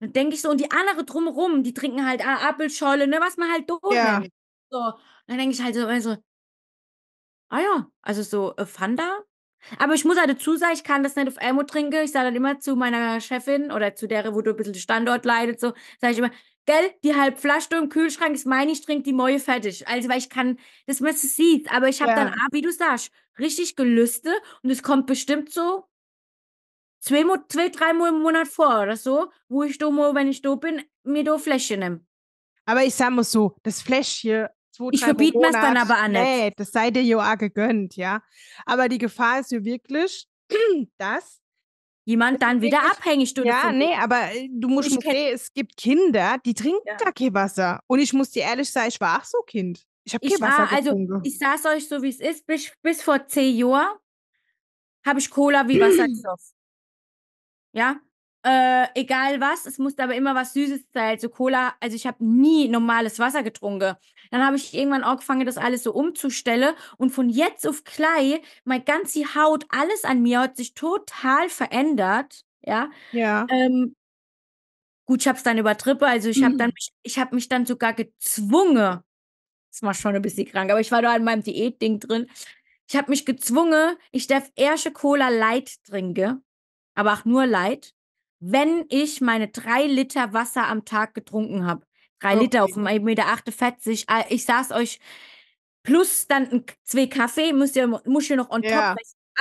Dann denke ich so, und die anderen drumherum, die trinken halt Apfelschorle, ne, was man halt doof ja. So, dann denke ich halt so, also, ah ja, also so äh, Fanda. Aber ich muss halt dazu sagen, ich kann das nicht auf Elmo trinken. Ich sage dann immer zu meiner Chefin oder zu der, wo du ein bisschen Standort leidet, so, sage ich immer, gell, die halbe Flasche im Kühlschrank ist meine, ich trinke die neue fertig. Also, weil ich kann, das was du siehst, aber ich habe ja. dann, ah, wie du sagst, richtig Gelüste und es kommt bestimmt so zwei, zwei drei Mal im Monat vor oder so, wo ich da mal, wenn ich da bin, mir da Fläschchen nehme. Aber ich sage mal so, das Fläschchen Zwei, ich verbiete mir es dann aber an. Nee, das sei dir ja auch gegönnt, ja. Aber die Gefahr ist ja wirklich, dass jemand dann wieder ich, abhängig. Du ja, nee, aber äh, du musst ich sehen, es gibt Kinder, die trinken ja. kein Wasser. Und ich muss dir ehrlich sagen, ich war auch so Kind. Ich habe Gehwasser war, Also ich saß euch so, wie es ist. Bis, bis vor zehn Jahren habe ich Cola wie Wasser gesoffen. Ja, äh, egal was, es musste aber immer was Süßes sein, so Cola. Also ich habe nie normales Wasser getrunken. Dann habe ich irgendwann angefangen, das alles so umzustellen und von jetzt auf gleich, meine ganze Haut, alles an mir hat sich total verändert. Ja. Ja. Ähm, gut, ich habe es dann übertrippe, also ich habe mhm. dann, ich habe mich dann sogar gezwungen. Das war schon ein bisschen krank, aber ich war da in meinem Diätding drin. Ich habe mich gezwungen, ich darf Ersche Cola Light trinken, aber auch nur Light wenn ich meine drei Liter Wasser am Tag getrunken habe. Drei okay. Liter auf 1,48 Meter. Ah, ich saß euch plus dann zwei Kaffee, muss ich noch on top, ja.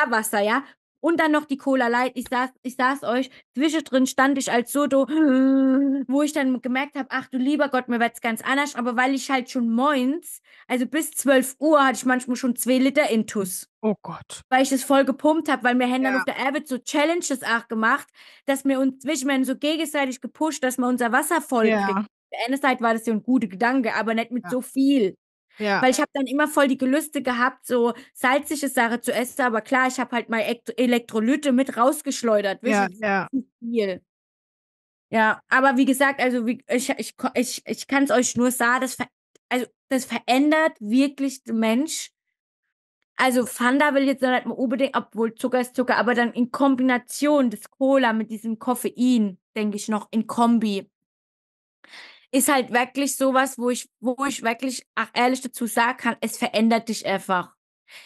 Wasser, ja, und dann noch die Cola Light. Ich saß, ich saß euch, zwischendrin stand ich als Soto, wo ich dann gemerkt habe, ach du lieber Gott, mir wird es ganz anders. Aber weil ich halt schon moins, also bis 12 Uhr hatte ich manchmal schon zwei Liter Intus. Oh Gott. Weil ich das voll gepumpt habe, weil mir Händler ja. auf der Arbeit so Challenges auch gemacht, dass wir uns zwischendrin so gegenseitig gepusht, dass wir unser Wasser voll ja. kriegen. der eine Zeit war das ja ein guter Gedanke, aber nicht mit ja. so viel. Ja. Weil ich habe dann immer voll die Gelüste gehabt, so salzige Sache zu essen, aber klar, ich habe halt mal Elektrolyte mit rausgeschleudert. Ja, ja. Viel. ja, aber wie gesagt, also wie, ich, ich, ich, ich kann es euch nur sagen, das, ver also, das verändert wirklich den Mensch. Also Fanda will jetzt nicht mehr unbedingt, obwohl Zucker ist Zucker, aber dann in Kombination des Cola mit diesem Koffein, denke ich noch, in Kombi ist halt wirklich sowas, wo ich, wo ich wirklich auch ehrlich dazu sagen kann, es verändert dich einfach.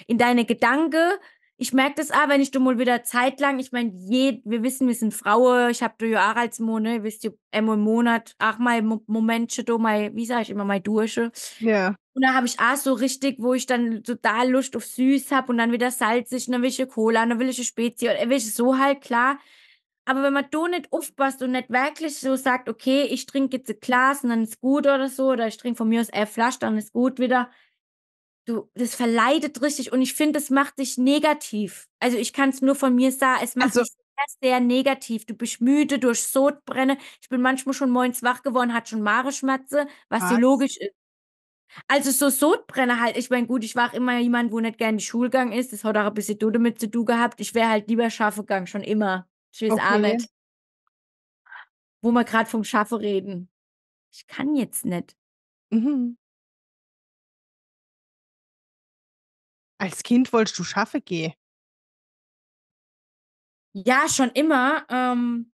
In deine Gedanken. Ich merke das auch, wenn ich du mal wieder zeitlang, ich meine, wir wissen, wir sind Frauen, ich habe du ja auch als Monat, ne, wisst ihr, einmal im Monat, ach, mal Momentchen, du, mal, wie sage ich immer, mal Dursche. Ja. Und da habe ich auch so richtig, wo ich dann total Lust auf süß habe und dann wieder salzig, und dann will ich eine Cola, und dann will ich eine Spezie, und will ich äh, so halt klar aber wenn man da nicht aufpasst und nicht wirklich so sagt, okay, ich trinke jetzt ein Glas und dann ist gut oder so, oder ich trinke von mir aus elf Flaschen, dann ist gut wieder. Du, das verleitet richtig und ich finde, das macht dich negativ. Also ich kann es nur von mir sagen, es macht also, dich sehr, sehr negativ. Du bist müde durch Sodbrenne. Ich bin manchmal schon morgens wach geworden, hat schon mare Mareschmatze, was so logisch ist. Also so Sodbrenner halt. Ich meine, gut, ich war immer jemand, wo nicht gerne Schulgang ist. Das hat auch ein bisschen Dude mit zu tun gehabt. Ich wäre halt lieber scharfe Gang, schon immer. Ich weiß okay. auch Wo wir gerade vom Schaffen reden. Ich kann jetzt nicht. Mhm. Als Kind wolltest du Schafe gehen? Ja, schon immer. Ähm,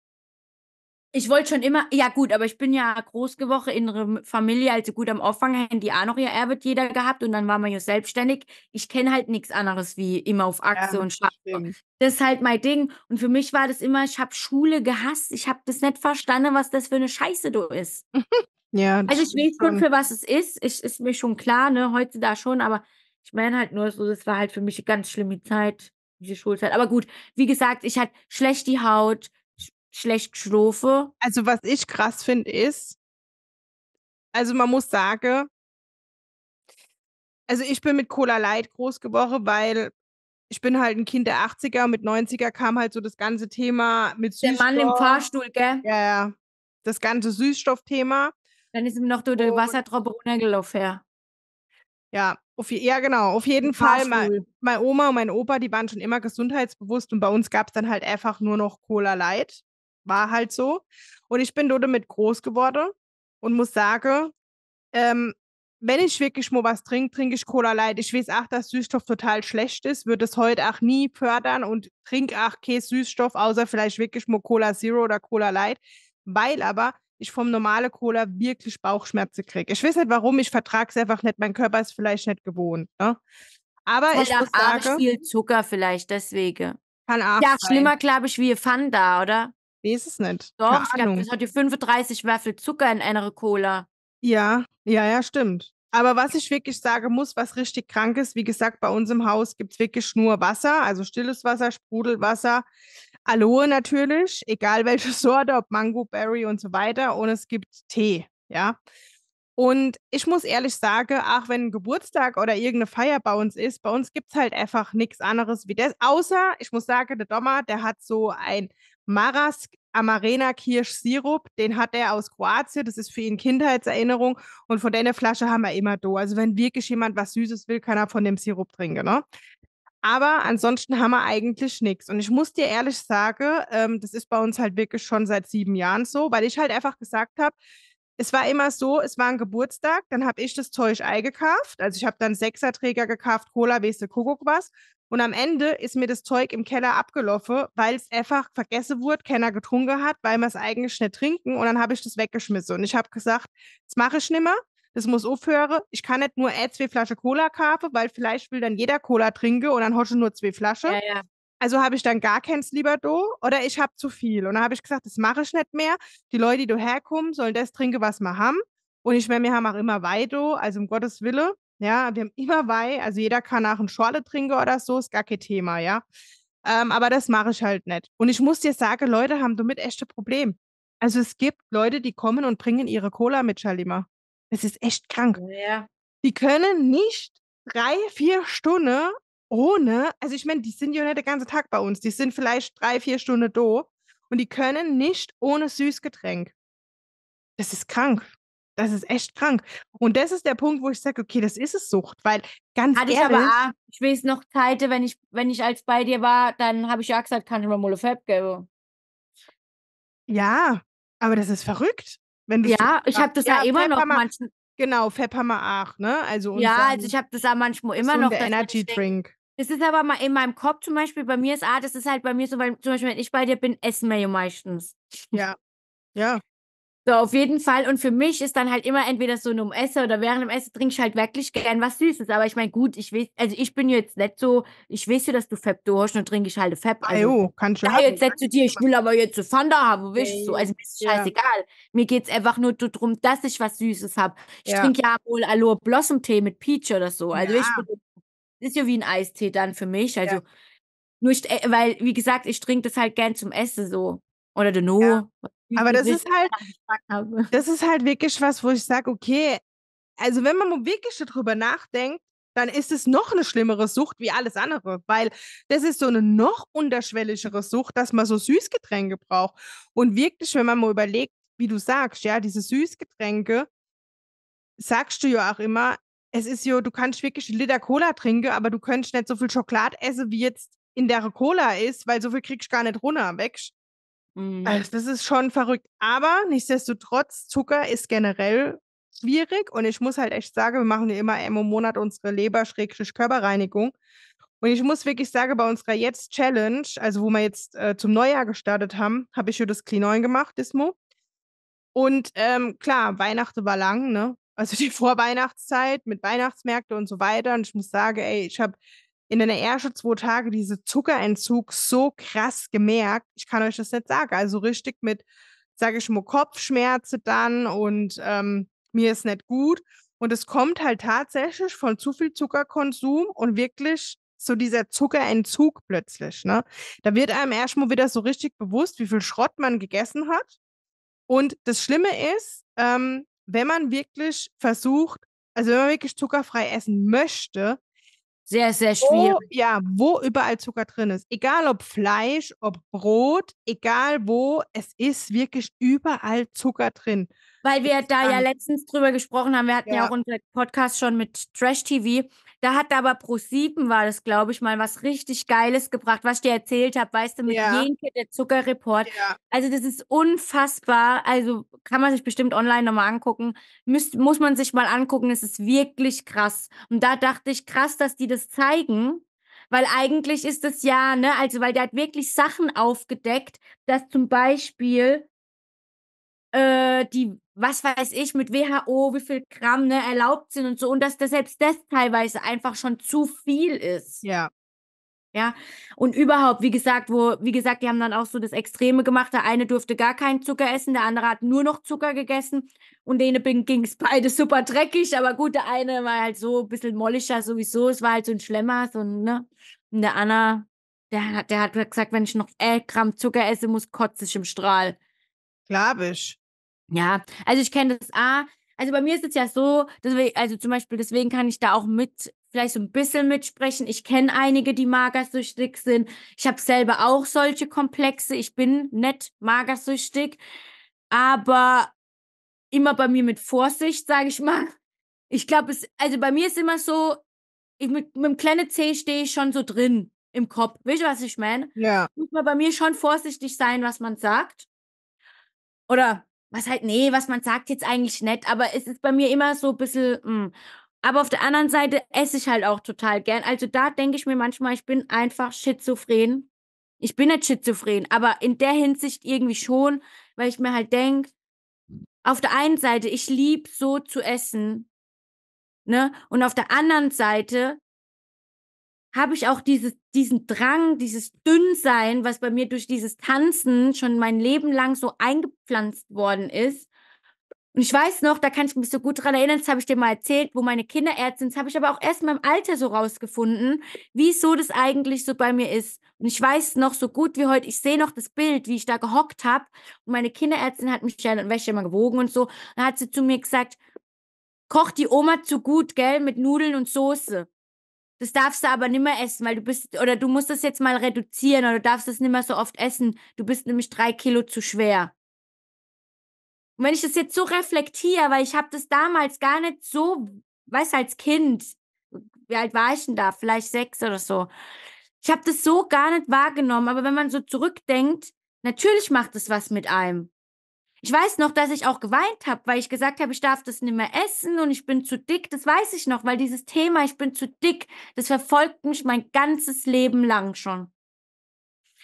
ich wollte schon immer, ja gut, aber ich bin ja groß geworden in einer Familie, also gut am Anfang haben die auch noch ihr Erbe jeder gehabt und dann war man ja selbstständig. Ich kenne halt nichts anderes wie immer auf Achse ja, und Schafe. Das ist halt mein Ding. Und für mich war das immer, ich habe Schule gehasst, ich habe das nicht verstanden, was das für eine Scheiße du ist. ja. Also ich weiß schon, für was es ist. Ich, ist mir schon klar, ne, heute da schon, aber ich meine halt nur so, das war halt für mich eine ganz schlimme Zeit, diese Schulzeit. Aber gut, wie gesagt, ich hatte schlecht die Haut, schlecht schlafen. Also was ich krass finde ist, also man muss sagen, also ich bin mit Cola Light groß geworden, weil ich bin halt ein Kind der 80er und mit 90er kam halt so das ganze Thema mit Süßstoff. Der Mann im Fahrstuhl, gell? Ja, ja. Das ganze Süßstoffthema. Dann ist ihm noch durch den Wassertropfen runtergelaufen, ja. Ja, auf, ja, genau. Auf jeden Fall. Mein, meine Oma und mein Opa, die waren schon immer gesundheitsbewusst und bei uns gab es dann halt einfach nur noch Cola Light war halt so. Und ich bin dort mit groß geworden und muss sagen, ähm, wenn ich wirklich mal was trinke, trinke ich Cola Light. Ich weiß auch, dass Süßstoff total schlecht ist, würde es heute auch nie fördern und trinke auch keinen Süßstoff, außer vielleicht wirklich mal Cola Zero oder Cola Light, weil aber ich vom normalen Cola wirklich Bauchschmerzen kriege. Ich weiß nicht warum, ich vertrage es einfach nicht, mein Körper ist vielleicht nicht gewohnt. Ne? Aber Voll ich muss sagen, viel Zucker vielleicht deswegen. Kann auch Ja, sein. schlimmer glaube ich wie Fanta, oder? ist es nicht. Doch, Keine ich glaube, es hat die 35 Waffel Zucker in einer Cola. Ja, ja, ja, stimmt. Aber was ich wirklich sagen muss, was richtig krank ist, wie gesagt, bei uns im Haus gibt es wirklich nur Wasser, also stilles Wasser, Sprudelwasser, Aloe natürlich, egal welche Sorte, ob Mango, Berry und so weiter. Und es gibt Tee, ja. Und ich muss ehrlich sagen, auch wenn ein Geburtstag oder irgendeine Feier bei uns ist, bei uns gibt es halt einfach nichts anderes wie das. Außer, ich muss sagen, der Dommer, der hat so ein Marask Amarena Kirsch Sirup, den hat er aus Kroatien, das ist für ihn Kindheitserinnerung und von der Flasche haben wir immer do. Also wenn wirklich jemand was Süßes will, kann er von dem Sirup trinken, ne? Aber ansonsten haben wir eigentlich nichts. Und ich muss dir ehrlich sagen, ähm, das ist bei uns halt wirklich schon seit sieben Jahren so, weil ich halt einfach gesagt habe, es war immer so, es war ein Geburtstag, dann habe ich das Zeug eingekauft. Also ich habe dann Sechserträger gekauft, Cola, Weste, Kuckuck was. Und am Ende ist mir das Zeug im Keller abgelaufen, weil es einfach vergessen wurde, keiner getrunken hat, weil wir es eigentlich nicht trinken. Und dann habe ich das weggeschmissen. Und ich habe gesagt, das mache ich nicht mehr. das muss aufhören. Ich kann nicht nur zwei Flaschen Cola kaufen, weil vielleicht will dann jeder Cola trinken und dann hast du nur zwei Flaschen. Ja, ja. Also habe ich dann gar keins lieber do oder ich habe zu viel. Und dann habe ich gesagt, das mache ich nicht mehr. Die Leute, die do herkommen, sollen das trinken, was wir haben. Und ich meine, wir haben auch immer Wei do, also um Gottes Wille. Ja, wir haben immer Wei, Also jeder kann auch einen Schorle trinken oder so, ist gar kein Thema, ja. Ähm, aber das mache ich halt nicht. Und ich muss dir sagen, Leute haben damit echt ein Problem. Also es gibt Leute, die kommen und bringen ihre Cola mit Schalima. Das ist echt krank. Ja. Die können nicht drei, vier Stunden ohne, also ich meine, die sind ja nicht den ganzen Tag bei uns. Die sind vielleicht drei, vier Stunden do und die können nicht ohne Süßgetränk. Das ist krank. Das ist echt krank. Und das ist der Punkt, wo ich sage, okay, das ist es Sucht, weil ganz Hatte ehrlich, ich aber auch, ich weiß noch Zeiten, wenn ich, wenn ich als bei dir war, dann habe ich ja gesagt, kann ich mir mal Fab geben. Ja, aber das ist verrückt. Wenn ja, so ich habe das ja, ja immer noch manchen. Genau, Fab haben wir auch, ne? Also ja, also ich habe das ja manchmal immer so noch. Der Energy Drink. Das ist aber mal in meinem Kopf zum Beispiel, bei mir ist, ah, das ist halt bei mir so, weil zum Beispiel, wenn ich bei dir bin, essen wir ja meistens. Ja. Ja. So, auf jeden Fall. Und für mich ist dann halt immer entweder so ein um Essen oder während dem Essen trinke ich halt wirklich gern was Süßes. Aber ich meine, gut, ich weiß, also ich bin jetzt nicht so, ich weiß ja, dass du Fab du und trinke ich halt Fab. Ah, also, Ajo, kann schon. jetzt nicht zu dir, ich will aber jetzt so Fanda haben, will ich so. Also mir ist ja. scheißegal. Mir geht es einfach nur darum, dass ich was Süßes habe. Ich ja. trinke ja wohl Aloe Blossom Tee mit Peach oder so. Also ja. ich bin ist ja wie ein Eistee dann für mich. Also ja. nur ich, äh, weil, wie gesagt, ich trinke das halt gern zum Essen so. Oder den No. Ja. Aber das ist halt, das ist halt wirklich was, wo ich sage, okay, also wenn man wirklich darüber nachdenkt, dann ist es noch eine schlimmere Sucht wie alles andere, weil das ist so eine noch unterschwelligere Sucht, dass man so Süßgetränke braucht. Und wirklich, wenn man mal überlegt, wie du sagst, ja, diese Süßgetränke, sagst du ja auch immer, es ist ja, du kannst wirklich einen Liter Cola trinken, aber du könntest nicht so viel Schokolade essen, wie jetzt in der Cola ist, weil so viel kriegst du gar nicht runter, weg. Mhm. Also das ist schon verrückt. Aber nichtsdestotrotz, Zucker ist generell schwierig und ich muss halt echt sagen, wir machen ja immer im Monat unsere Leber-Körperreinigung. Und ich muss wirklich sagen, bei unserer Jetzt-Challenge, also wo wir jetzt äh, zum Neujahr gestartet haben, habe ich ja das Clean 9 gemacht, Dismo. Und ähm, klar, Weihnachten war lang, ne? also die Vorweihnachtszeit mit Weihnachtsmärkten und so weiter. Und ich muss sagen, ey, ich habe in den ersten zwei Tagen diesen Zuckerentzug so krass gemerkt. Ich kann euch das nicht sagen. Also richtig mit, sage ich mal, Kopfschmerzen dann und ähm, mir ist nicht gut. Und es kommt halt tatsächlich von zu viel Zuckerkonsum und wirklich so dieser Zuckerentzug plötzlich. Ne? Da wird einem erstmal wieder so richtig bewusst, wie viel Schrott man gegessen hat. Und das Schlimme ist, ähm, wenn man wirklich versucht, also wenn man wirklich zuckerfrei essen möchte, sehr, sehr schwierig. Wo, ja, wo überall Zucker drin ist. Egal ob Fleisch, ob Brot, egal wo, es ist wirklich überall Zucker drin weil wir da ja letztens drüber gesprochen haben. Wir hatten ja, ja auch unseren Podcast schon mit Trash TV. Da hat aber ProSieben war das, glaube ich, mal was richtig Geiles gebracht, was ich dir erzählt habe, weißt du, mit ja. Jenke, der Zuckerreport. Ja. Also das ist unfassbar. Also kann man sich bestimmt online nochmal angucken. Müsst, muss man sich mal angucken, es ist wirklich krass. Und da dachte ich, krass, dass die das zeigen. Weil eigentlich ist es ja, ne, also weil der hat wirklich Sachen aufgedeckt, dass zum Beispiel äh, die was weiß ich, mit WHO, wie viel Gramm ne, erlaubt sind und so, und dass das selbst das teilweise einfach schon zu viel ist. Ja. Ja. Und überhaupt, wie gesagt, wo, wie gesagt, die haben dann auch so das Extreme gemacht. Der eine durfte gar keinen Zucker essen, der andere hat nur noch Zucker gegessen. Und denen ging es beide super dreckig, aber gut, der eine war halt so ein bisschen molliger sowieso. Es war halt so ein Schlemmer, so ne? Und der Anna, der, der hat gesagt, wenn ich noch 11 Gramm Zucker esse, muss kotze ich im Strahl. Sklavisch. Ja, also ich kenne das A. Also bei mir ist es ja so, deswegen, also zum Beispiel deswegen kann ich da auch mit vielleicht so ein bisschen mitsprechen. Ich kenne einige, die magersüchtig sind. Ich habe selber auch solche Komplexe. Ich bin nicht magersüchtig, aber immer bei mir mit Vorsicht, sage ich mal. Ich glaube, es, also bei mir ist immer so, ich mit, mit dem kleinen C stehe ich schon so drin im Kopf. Weißt du, was ich meine? Ja. Muss man bei mir schon vorsichtig sein, was man sagt. Oder was halt, nee, was man sagt jetzt eigentlich nett, aber es ist bei mir immer so ein bisschen, mh. Hm. aber auf der anderen Seite esse ich halt auch total gern. Also da denke ich mir manchmal, ich bin einfach schizophren. Ich bin nicht schizophren, aber in der Hinsicht irgendwie schon, weil ich mir halt denke, auf der einen Seite, ich liebe so zu essen, ne? Und auf der anderen Seite habe ich auch dieses, diesen Drang, dieses Dünnsein, was bei mir durch dieses Tanzen schon mein Leben lang so eingepflanzt worden ist. Und ich weiß noch, da kann ich mich so gut dran erinnern, das habe ich dir mal erzählt, wo meine Kinderärztin, das habe ich aber auch erst mal im Alter so rausgefunden, wieso das eigentlich so bei mir ist. Und ich weiß noch so gut wie heute, ich sehe noch das Bild, wie ich da gehockt habe. Und meine Kinderärztin hat mich ja in Wäsche immer gewogen und so. Und dann hat sie zu mir gesagt, Koch die Oma zu gut, gell, mit Nudeln und Soße das darfst du aber nicht mehr essen, weil du bist, oder du musst das jetzt mal reduzieren oder du darfst das nicht mehr so oft essen. Du bist nämlich drei Kilo zu schwer. Und wenn ich das jetzt so reflektiere, weil ich habe das damals gar nicht so, weißt als Kind, wie alt war ich denn da? Vielleicht sechs oder so. Ich habe das so gar nicht wahrgenommen, aber wenn man so zurückdenkt, natürlich macht es was mit einem. Ich weiß noch, dass ich auch geweint habe, weil ich gesagt habe, ich darf das nicht mehr essen und ich bin zu dick. Das weiß ich noch, weil dieses Thema, ich bin zu dick, das verfolgt mich mein ganzes Leben lang schon.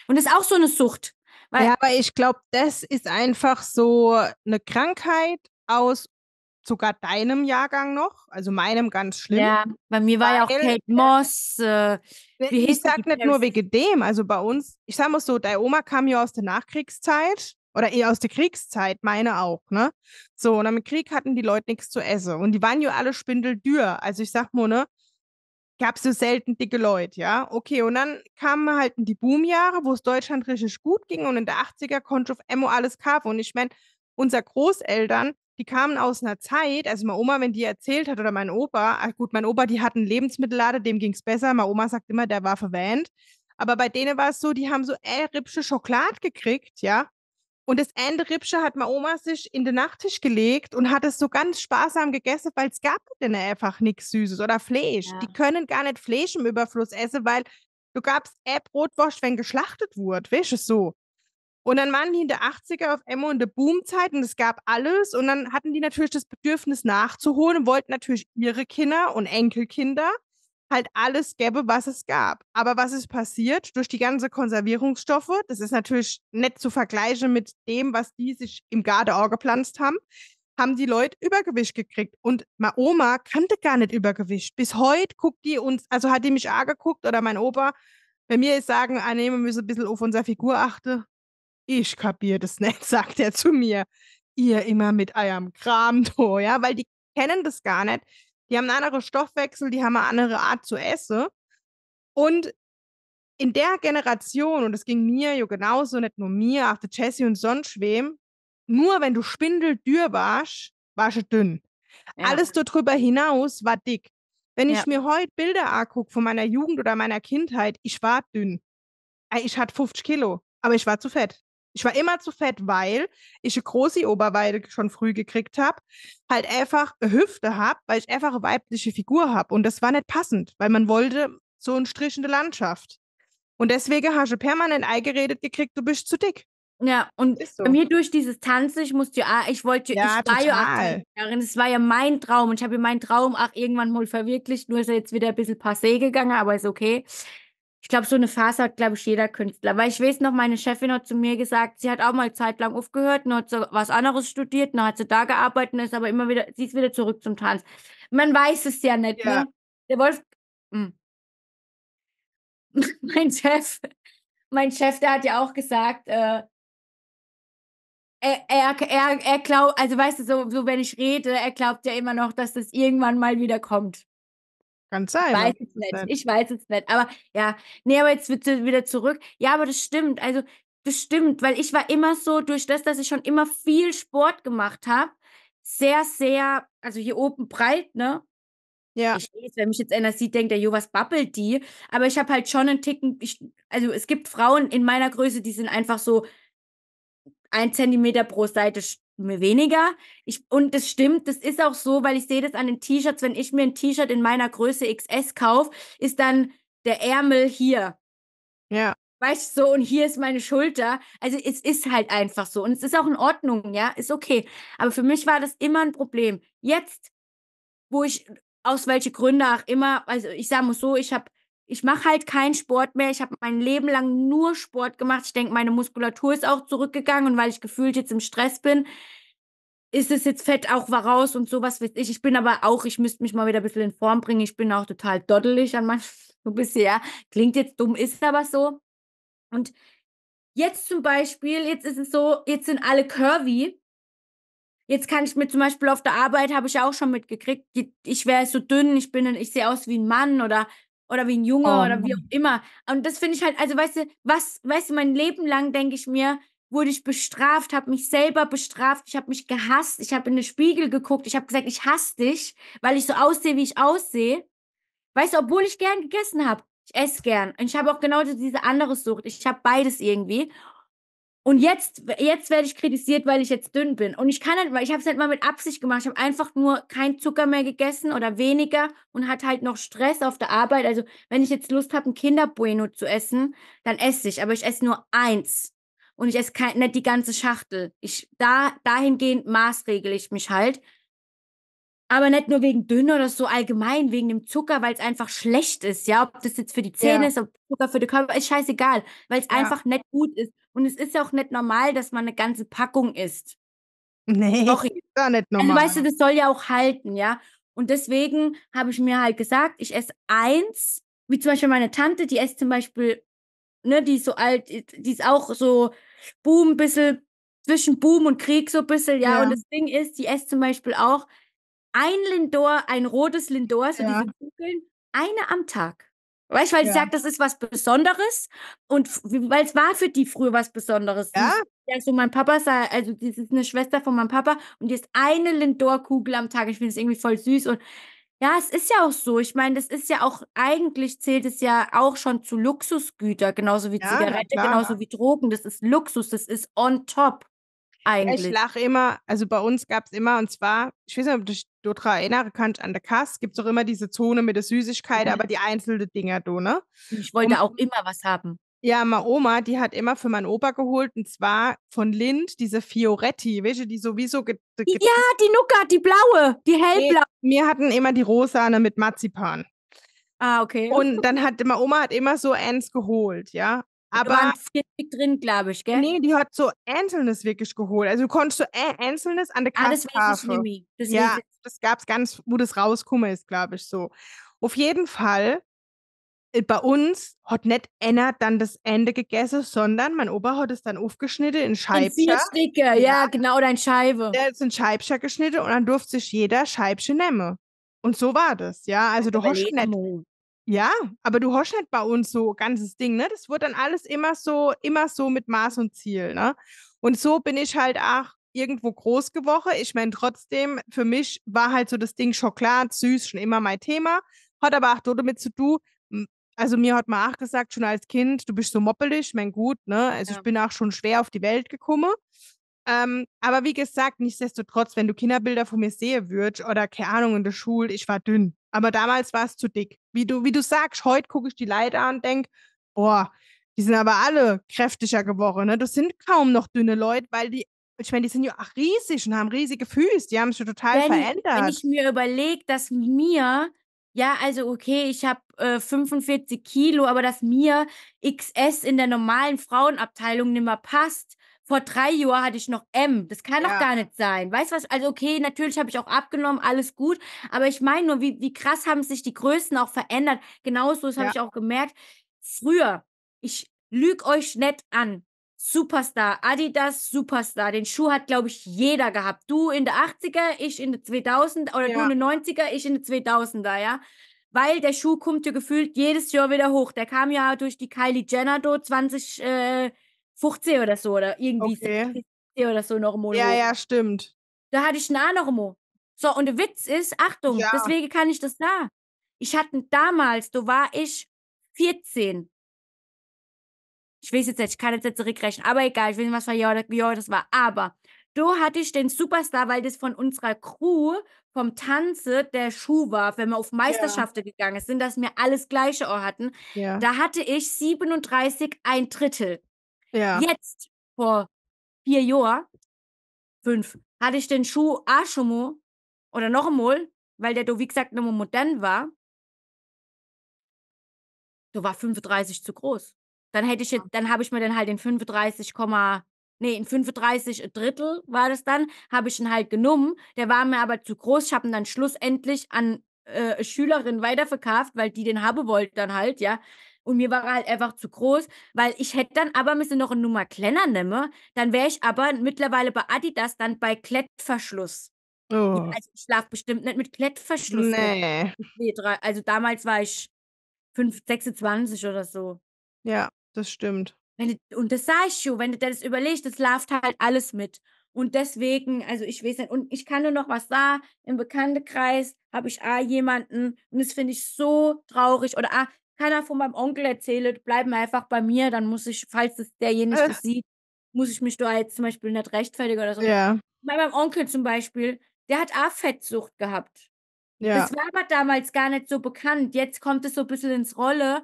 Und das ist auch so eine Sucht. ja, aber ich glaube, das ist einfach so eine Krankheit aus sogar deinem Jahrgang noch, also meinem ganz schlimm. Ja, bei mir war weil, ja auch Kate Moss. Äh, äh ich sage nicht nur wegen dem, also bei uns, ich sage mal so, deine Oma kam ja aus der Nachkriegszeit oder eher aus der Kriegszeit, meine auch, ne? So, und am Krieg hatten die Leute nichts zu essen. Und die waren ja alle spindeldür. Also ich sag mal, ne? Gab so selten dicke Leute, ja? Okay, und dann kamen halt die Boomjahre, wo es Deutschland richtig gut ging. Und in der 80er konnte auf Emo alles kaufen. Und ich meine, unsere Großeltern, die kamen aus einer Zeit, also meine Oma, wenn die erzählt hat, oder mein Opa, ach gut, mein Opa, die hatten Lebensmittellade, dem ging es besser. Meine Oma sagt immer, der war verwähnt. Aber bei denen war es so, die haben so ey, äh, ripsche Schokolade gekriegt, ja. Und das Ende Rippsche hat meine Oma sich in den Nachttisch gelegt und hat es so ganz sparsam gegessen, weil es gab denn einfach nichts Süßes oder Fleisch. Ja. Die können gar nicht Fleisch im Überfluss essen, weil du gabst äh Brotwurst, wenn geschlachtet wurde, weißt du so. Und dann waren die in der 80er auf Emma in der Boomzeit und es gab alles. Und dann hatten die natürlich das Bedürfnis nachzuholen und wollten natürlich ihre Kinder und Enkelkinder halt alles gäbe, was es gab. Aber was ist passiert? Durch die ganze Konservierungsstoffe, das ist natürlich nett zu vergleichen mit dem, was die sich im Gardeau gepflanzt haben, haben die Leute Übergewicht gekriegt. Und meine Oma kannte gar nicht Übergewicht. Bis heute guckt die uns, also hat die mich angeguckt oder mein Opa, Bei mir ist sagen, ah, nee, wir müssen ein bisschen auf unsere Figur achten. Ich kapiere das nicht, sagt er zu mir. Ihr immer mit eurem Kram, do, ja, weil die kennen das gar nicht die haben einen anderen Stoffwechsel, die haben eine andere Art zu essen. Und in der Generation, und es ging mir ja genauso, nicht nur mir, auch der Jesse und sonst wem, nur wenn du spindeldür warst, warst du dünn. Ja. Alles darüber hinaus war dick. Wenn ja. ich mir heute Bilder angucke von meiner Jugend oder meiner Kindheit, ich war dünn. Äh, ich hatte 50 Kilo, aber ich war zu fett. Ich war immer zu fett, weil ich eine große Oberweite schon früh gekriegt habe, halt einfach Hüfte habe, weil ich einfach eine weibliche Figur habe. Und das war nicht passend, weil man wollte so einen Strich in der Landschaft. Und deswegen hast du permanent eingeredet gekriegt, du bist zu dick. Ja, und so. bei mir durch dieses Tanzen, ich musste ja, ich wollte, ja, ich war total. ja auch das war ja mein Traum und ich habe ja meinen Traum auch irgendwann mal verwirklicht, nur ist er jetzt wieder ein bisschen passé gegangen, aber ist okay. Ich glaube, so eine Phase hat, glaube ich, jeder Künstler. Weil ich weiß noch, meine Chefin hat zu mir gesagt, sie hat auch mal zeitlang aufgehört und hat so was anderes studiert, dann hat sie da gearbeitet und ist aber immer wieder, sie ist wieder zurück zum Tanz. Man weiß es ja nicht. Ne? Ja. Ne? Der Wolf. Hm. mein Chef, mein Chef, der hat ja auch gesagt, äh, er, er, er, er glaubt, also weißt du, so, so wenn ich rede, er glaubt ja immer noch, dass das irgendwann mal wieder kommt. Kann sein. Weiß ich, nicht. ich weiß es nicht. Aber ja, nee, aber jetzt wieder zurück. Ja, aber das stimmt. Also, das stimmt, weil ich war immer so, durch das, dass ich schon immer viel Sport gemacht habe, sehr, sehr, also hier oben breit, ne? Ja. Ich weiß, wenn mich jetzt einer sieht, denkt er, jo, was babbelt die? Aber ich habe halt schon einen Ticken, ich, also es gibt Frauen in meiner Größe, die sind einfach so ein Zentimeter pro Seite weniger. Ich, und das stimmt, das ist auch so, weil ich sehe das an den T-Shirts, wenn ich mir ein T-Shirt in meiner Größe XS kaufe, ist dann der Ärmel hier. Ja. Weißt du, so, und hier ist meine Schulter. Also es ist halt einfach so. Und es ist auch in Ordnung, ja, ist okay. Aber für mich war das immer ein Problem. Jetzt, wo ich aus welchen Gründen auch immer, also ich sage mal so, ich habe ich mache halt keinen Sport mehr. Ich habe mein Leben lang nur Sport gemacht. Ich denke, meine Muskulatur ist auch zurückgegangen und weil ich gefühlt jetzt im Stress bin, ist es jetzt Fett auch raus und sowas weiß ich. Ich bin aber auch, ich müsste mich mal wieder ein bisschen in Form bringen. Ich bin auch total doddelig an manchen, so bisher. Klingt jetzt dumm, ist aber so. Und jetzt zum Beispiel, jetzt ist es so, jetzt sind alle curvy. Jetzt kann ich mir zum Beispiel auf der Arbeit, habe ich auch schon mitgekriegt, ich wäre so dünn, ich bin, ich sehe aus wie ein Mann oder oder wie ein Junge oh. oder wie ähm. auch immer. Und das finde ich halt, also weißt du, was, weißt du, mein Leben lang denke ich mir, wurde ich bestraft, habe mich selber bestraft, ich habe mich gehasst, ich habe in den Spiegel geguckt, ich habe gesagt, ich hasse dich, weil ich so aussehe, wie ich aussehe. Weißt du, obwohl ich gern gegessen habe. Ich esse gern. Und ich habe auch genau diese andere Sucht. Ich habe beides irgendwie. Und jetzt, jetzt werde ich kritisiert, weil ich jetzt dünn bin. Und ich kann halt, weil ich habe es halt mal mit Absicht gemacht. Ich habe einfach nur keinen Zucker mehr gegessen oder weniger und hatte halt noch Stress auf der Arbeit. Also wenn ich jetzt Lust habe, ein Kinderbueno zu essen, dann esse ich. Aber ich esse nur eins. Und ich esse kein, nicht die ganze Schachtel. Ich, da, dahingehend maßregel ich mich halt aber nicht nur wegen dünn oder so allgemein, wegen dem Zucker, weil es einfach schlecht ist. Ja, ob das jetzt für die Zähne ja. ist, ob Zucker für den Körper ist, scheißegal, weil es ja. einfach nicht gut ist. Und es ist ja auch nicht normal, dass man eine ganze Packung isst. Nee, Doch, ist gar nicht normal. Also, weißt du, das soll ja auch halten, ja. Und deswegen habe ich mir halt gesagt, ich esse eins, wie zum Beispiel meine Tante, die isst zum Beispiel, ne, die ist so alt, die ist auch so Boom, bisschen zwischen Boom und Krieg so ein bisschen, ja. ja. Und das Ding ist, die isst zum Beispiel auch ein Lindor, ein rotes Lindor, so ja. diese Kugeln, eine am Tag. Weißt du, weil ja. ich sage, das ist was Besonderes und weil es war für die früher was Besonderes. Ja. Ja, so mein Papa sah, also das ist eine Schwester von meinem Papa und die ist eine Lindor-Kugel am Tag. Ich finde es irgendwie voll süß und ja, es ist ja auch so. Ich meine, das ist ja auch, eigentlich zählt es ja auch schon zu Luxusgüter, genauso wie ja, Zigarette, genauso wie Drogen. Das ist Luxus, das ist on top. Eigentlich. Ich lache immer, also bei uns gab es immer, und zwar, ich weiß nicht, ob du dich daran erinnern kannst, an der Kasse gibt es auch immer diese Zone mit der Süßigkeit, mhm. aber die einzelnen Dinger, du, ne? Ich wollte um, auch immer was haben. Ja, meine Oma, die hat immer für meinen Opa geholt, und zwar von Lind, diese Fioretti, welche, die sowieso. ja, die Nuka, die blaue, die hellblaue. Nee, wir hatten immer die rosane mit Marzipan. Ah, okay. Und dann hat meine Oma hat immer so eins geholt, ja. Aber da drin, glaube ich, gell? Nee, die hat so Einzelnes wirklich geholt. Also du konntest so Einzelnes an der Kasse ah, das kaufen. Ich das ja, ich. das gab es ganz, wo das rausgekommen ist, glaube ich, so. Auf jeden Fall, äh, bei uns hat nicht einer dann das Ende gegessen, sondern mein Opa hat es dann aufgeschnitten in Scheibchen. Ja, ja, genau, dein Scheibe. Der ist in Scheibchen geschnitten und dann durfte sich jeder Scheibchen nehmen. Und so war das, ja. Also du hast nicht, ja, aber du hast nicht halt bei uns so ganzes Ding, ne? Das wird dann alles immer so, immer so mit Maß und Ziel, ne? Und so bin ich halt auch irgendwo groß geworden. Ich meine, trotzdem, für mich war halt so das Ding Schokolade, süß, schon immer mein Thema. Hat aber auch damit zu tun, also mir hat man auch gesagt, schon als Kind, du bist so moppelig, mein gut, ne? Also ja. ich bin auch schon schwer auf die Welt gekommen. Ähm, aber wie gesagt, nichtsdestotrotz, wenn du Kinderbilder von mir sehen würdest oder keine Ahnung in der Schule, ich war dünn. Aber damals war es zu dick. Wie du, wie du sagst, heute gucke ich die Leute an und denke, boah, die sind aber alle kräftiger geworden. Ne? Das sind kaum noch dünne Leute, weil die, ich meine, die sind ja auch riesig und haben riesige Füße. Die haben sich total wenn, verändert. Wenn ich mir überlege, dass mir ja, also okay, ich habe äh, 45 Kilo, aber dass mir XS in der normalen Frauenabteilung nicht mehr passt, vor drei Jahren hatte ich noch M. Das kann ja. doch gar nicht sein. Weißt du was? Also okay, natürlich habe ich auch abgenommen, alles gut. Aber ich meine nur, wie, wie krass haben sich die Größen auch verändert. Genauso, das ja. habe ich auch gemerkt. Früher, ich lüge euch nett an. Superstar, Adidas Superstar. Den Schuh hat, glaube ich, jeder gehabt. Du in der 80er, ich in der 2000 er oder ja. du in der 90er, ich in der 2000er, ja weil der Schuh kommt ja gefühlt jedes Jahr wieder hoch. Der kam ja durch die Kylie Jenner do 20, äh, 15 oder so oder irgendwie okay. 17 oder so noch mal. Ja, ja, stimmt. Da hatte ich nah noch mal. So, und der Witz ist, Achtung, ja. deswegen kann ich das da. Ich hatte damals, da war ich 14. Ich weiß jetzt nicht, ich kann jetzt nicht zurückrechnen, aber egal, ich weiß nicht, was für Jahr, Jahr das war. Aber da hatte ich den Superstar, weil das von unserer Crew vom Tanze der Schuh war, wenn wir auf Meisterschaften ja. gegangen sind, dass wir alles gleiche Ohr hatten. Ja. Da hatte ich 37 ein Drittel. Ja. Jetzt, vor vier Jahren, fünf, hatte ich den Schuh auch schon mal oder noch einmal, weil der wie gesagt, noch nochmal modern war. Da war 35 zu groß. Dann hätte ich, ah. dann habe ich mir dann halt den 35, nee, in 35 ein Drittel war das dann, habe ich ihn halt genommen. Der war mir aber zu groß. Ich habe ihn dann schlussendlich an äh, Schülerin weiterverkauft, weil die den haben wollte dann halt, ja. Und mir war halt einfach zu groß, weil ich hätte dann aber müsste noch eine Nummer kleiner nehmen. Dann wäre ich aber mittlerweile bei Adidas dann bei Klettverschluss. Oh. Also ich schlafe bestimmt nicht mit Klettverschluss. Nee. Also damals war ich 5, 26 oder so. Ja, das stimmt. Du, und das sah ich schon, wenn du dir das überlegst, das läuft halt alles mit. Und deswegen, also ich weiß nicht, und ich kann nur noch was sagen, im Bekanntenkreis habe ich A jemanden und das finde ich so traurig. Oder A, kann er von meinem Onkel erzählen, bleiben einfach bei mir, dann muss ich, falls es derjenige äh. sieht, muss ich mich da jetzt zum Beispiel nicht rechtfertigen oder so. Ja. Bei meinem Onkel zum Beispiel, der hat auch Fettsucht gehabt. Ja. Das war aber damals gar nicht so bekannt. Jetzt kommt es so ein bisschen ins Rolle.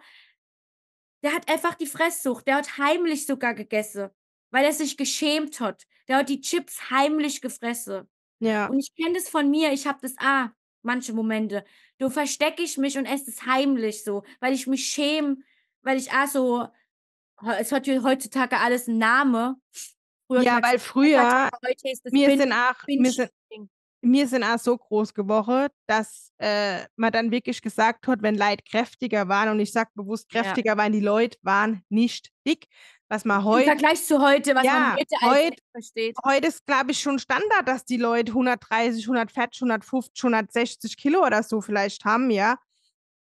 Der hat einfach die Fresssucht. Der hat heimlich sogar gegessen, weil er sich geschämt hat. Der hat die Chips heimlich gefressen. Ja. Und ich kenne das von mir. Ich habe das A. Ah, manche Momente. Du verstecke ich mich und esse es heimlich so, weil ich mich schäme, weil ich auch so, es hat heutzutage alles einen Namen. Früher ja, weil früher, ist mir, bin, sind auch, mir, sind, mir sind auch so groß geworden, dass äh, man dann wirklich gesagt hat, wenn Leid kräftiger waren, und ich sage bewusst kräftiger ja. waren, die Leute waren nicht dick, was man heute. Im Vergleich zu heute, was ja, man heute, heute versteht. Heute ist, glaube ich, schon Standard, dass die Leute 130, 140, 150, 160 Kilo oder so vielleicht haben, ja.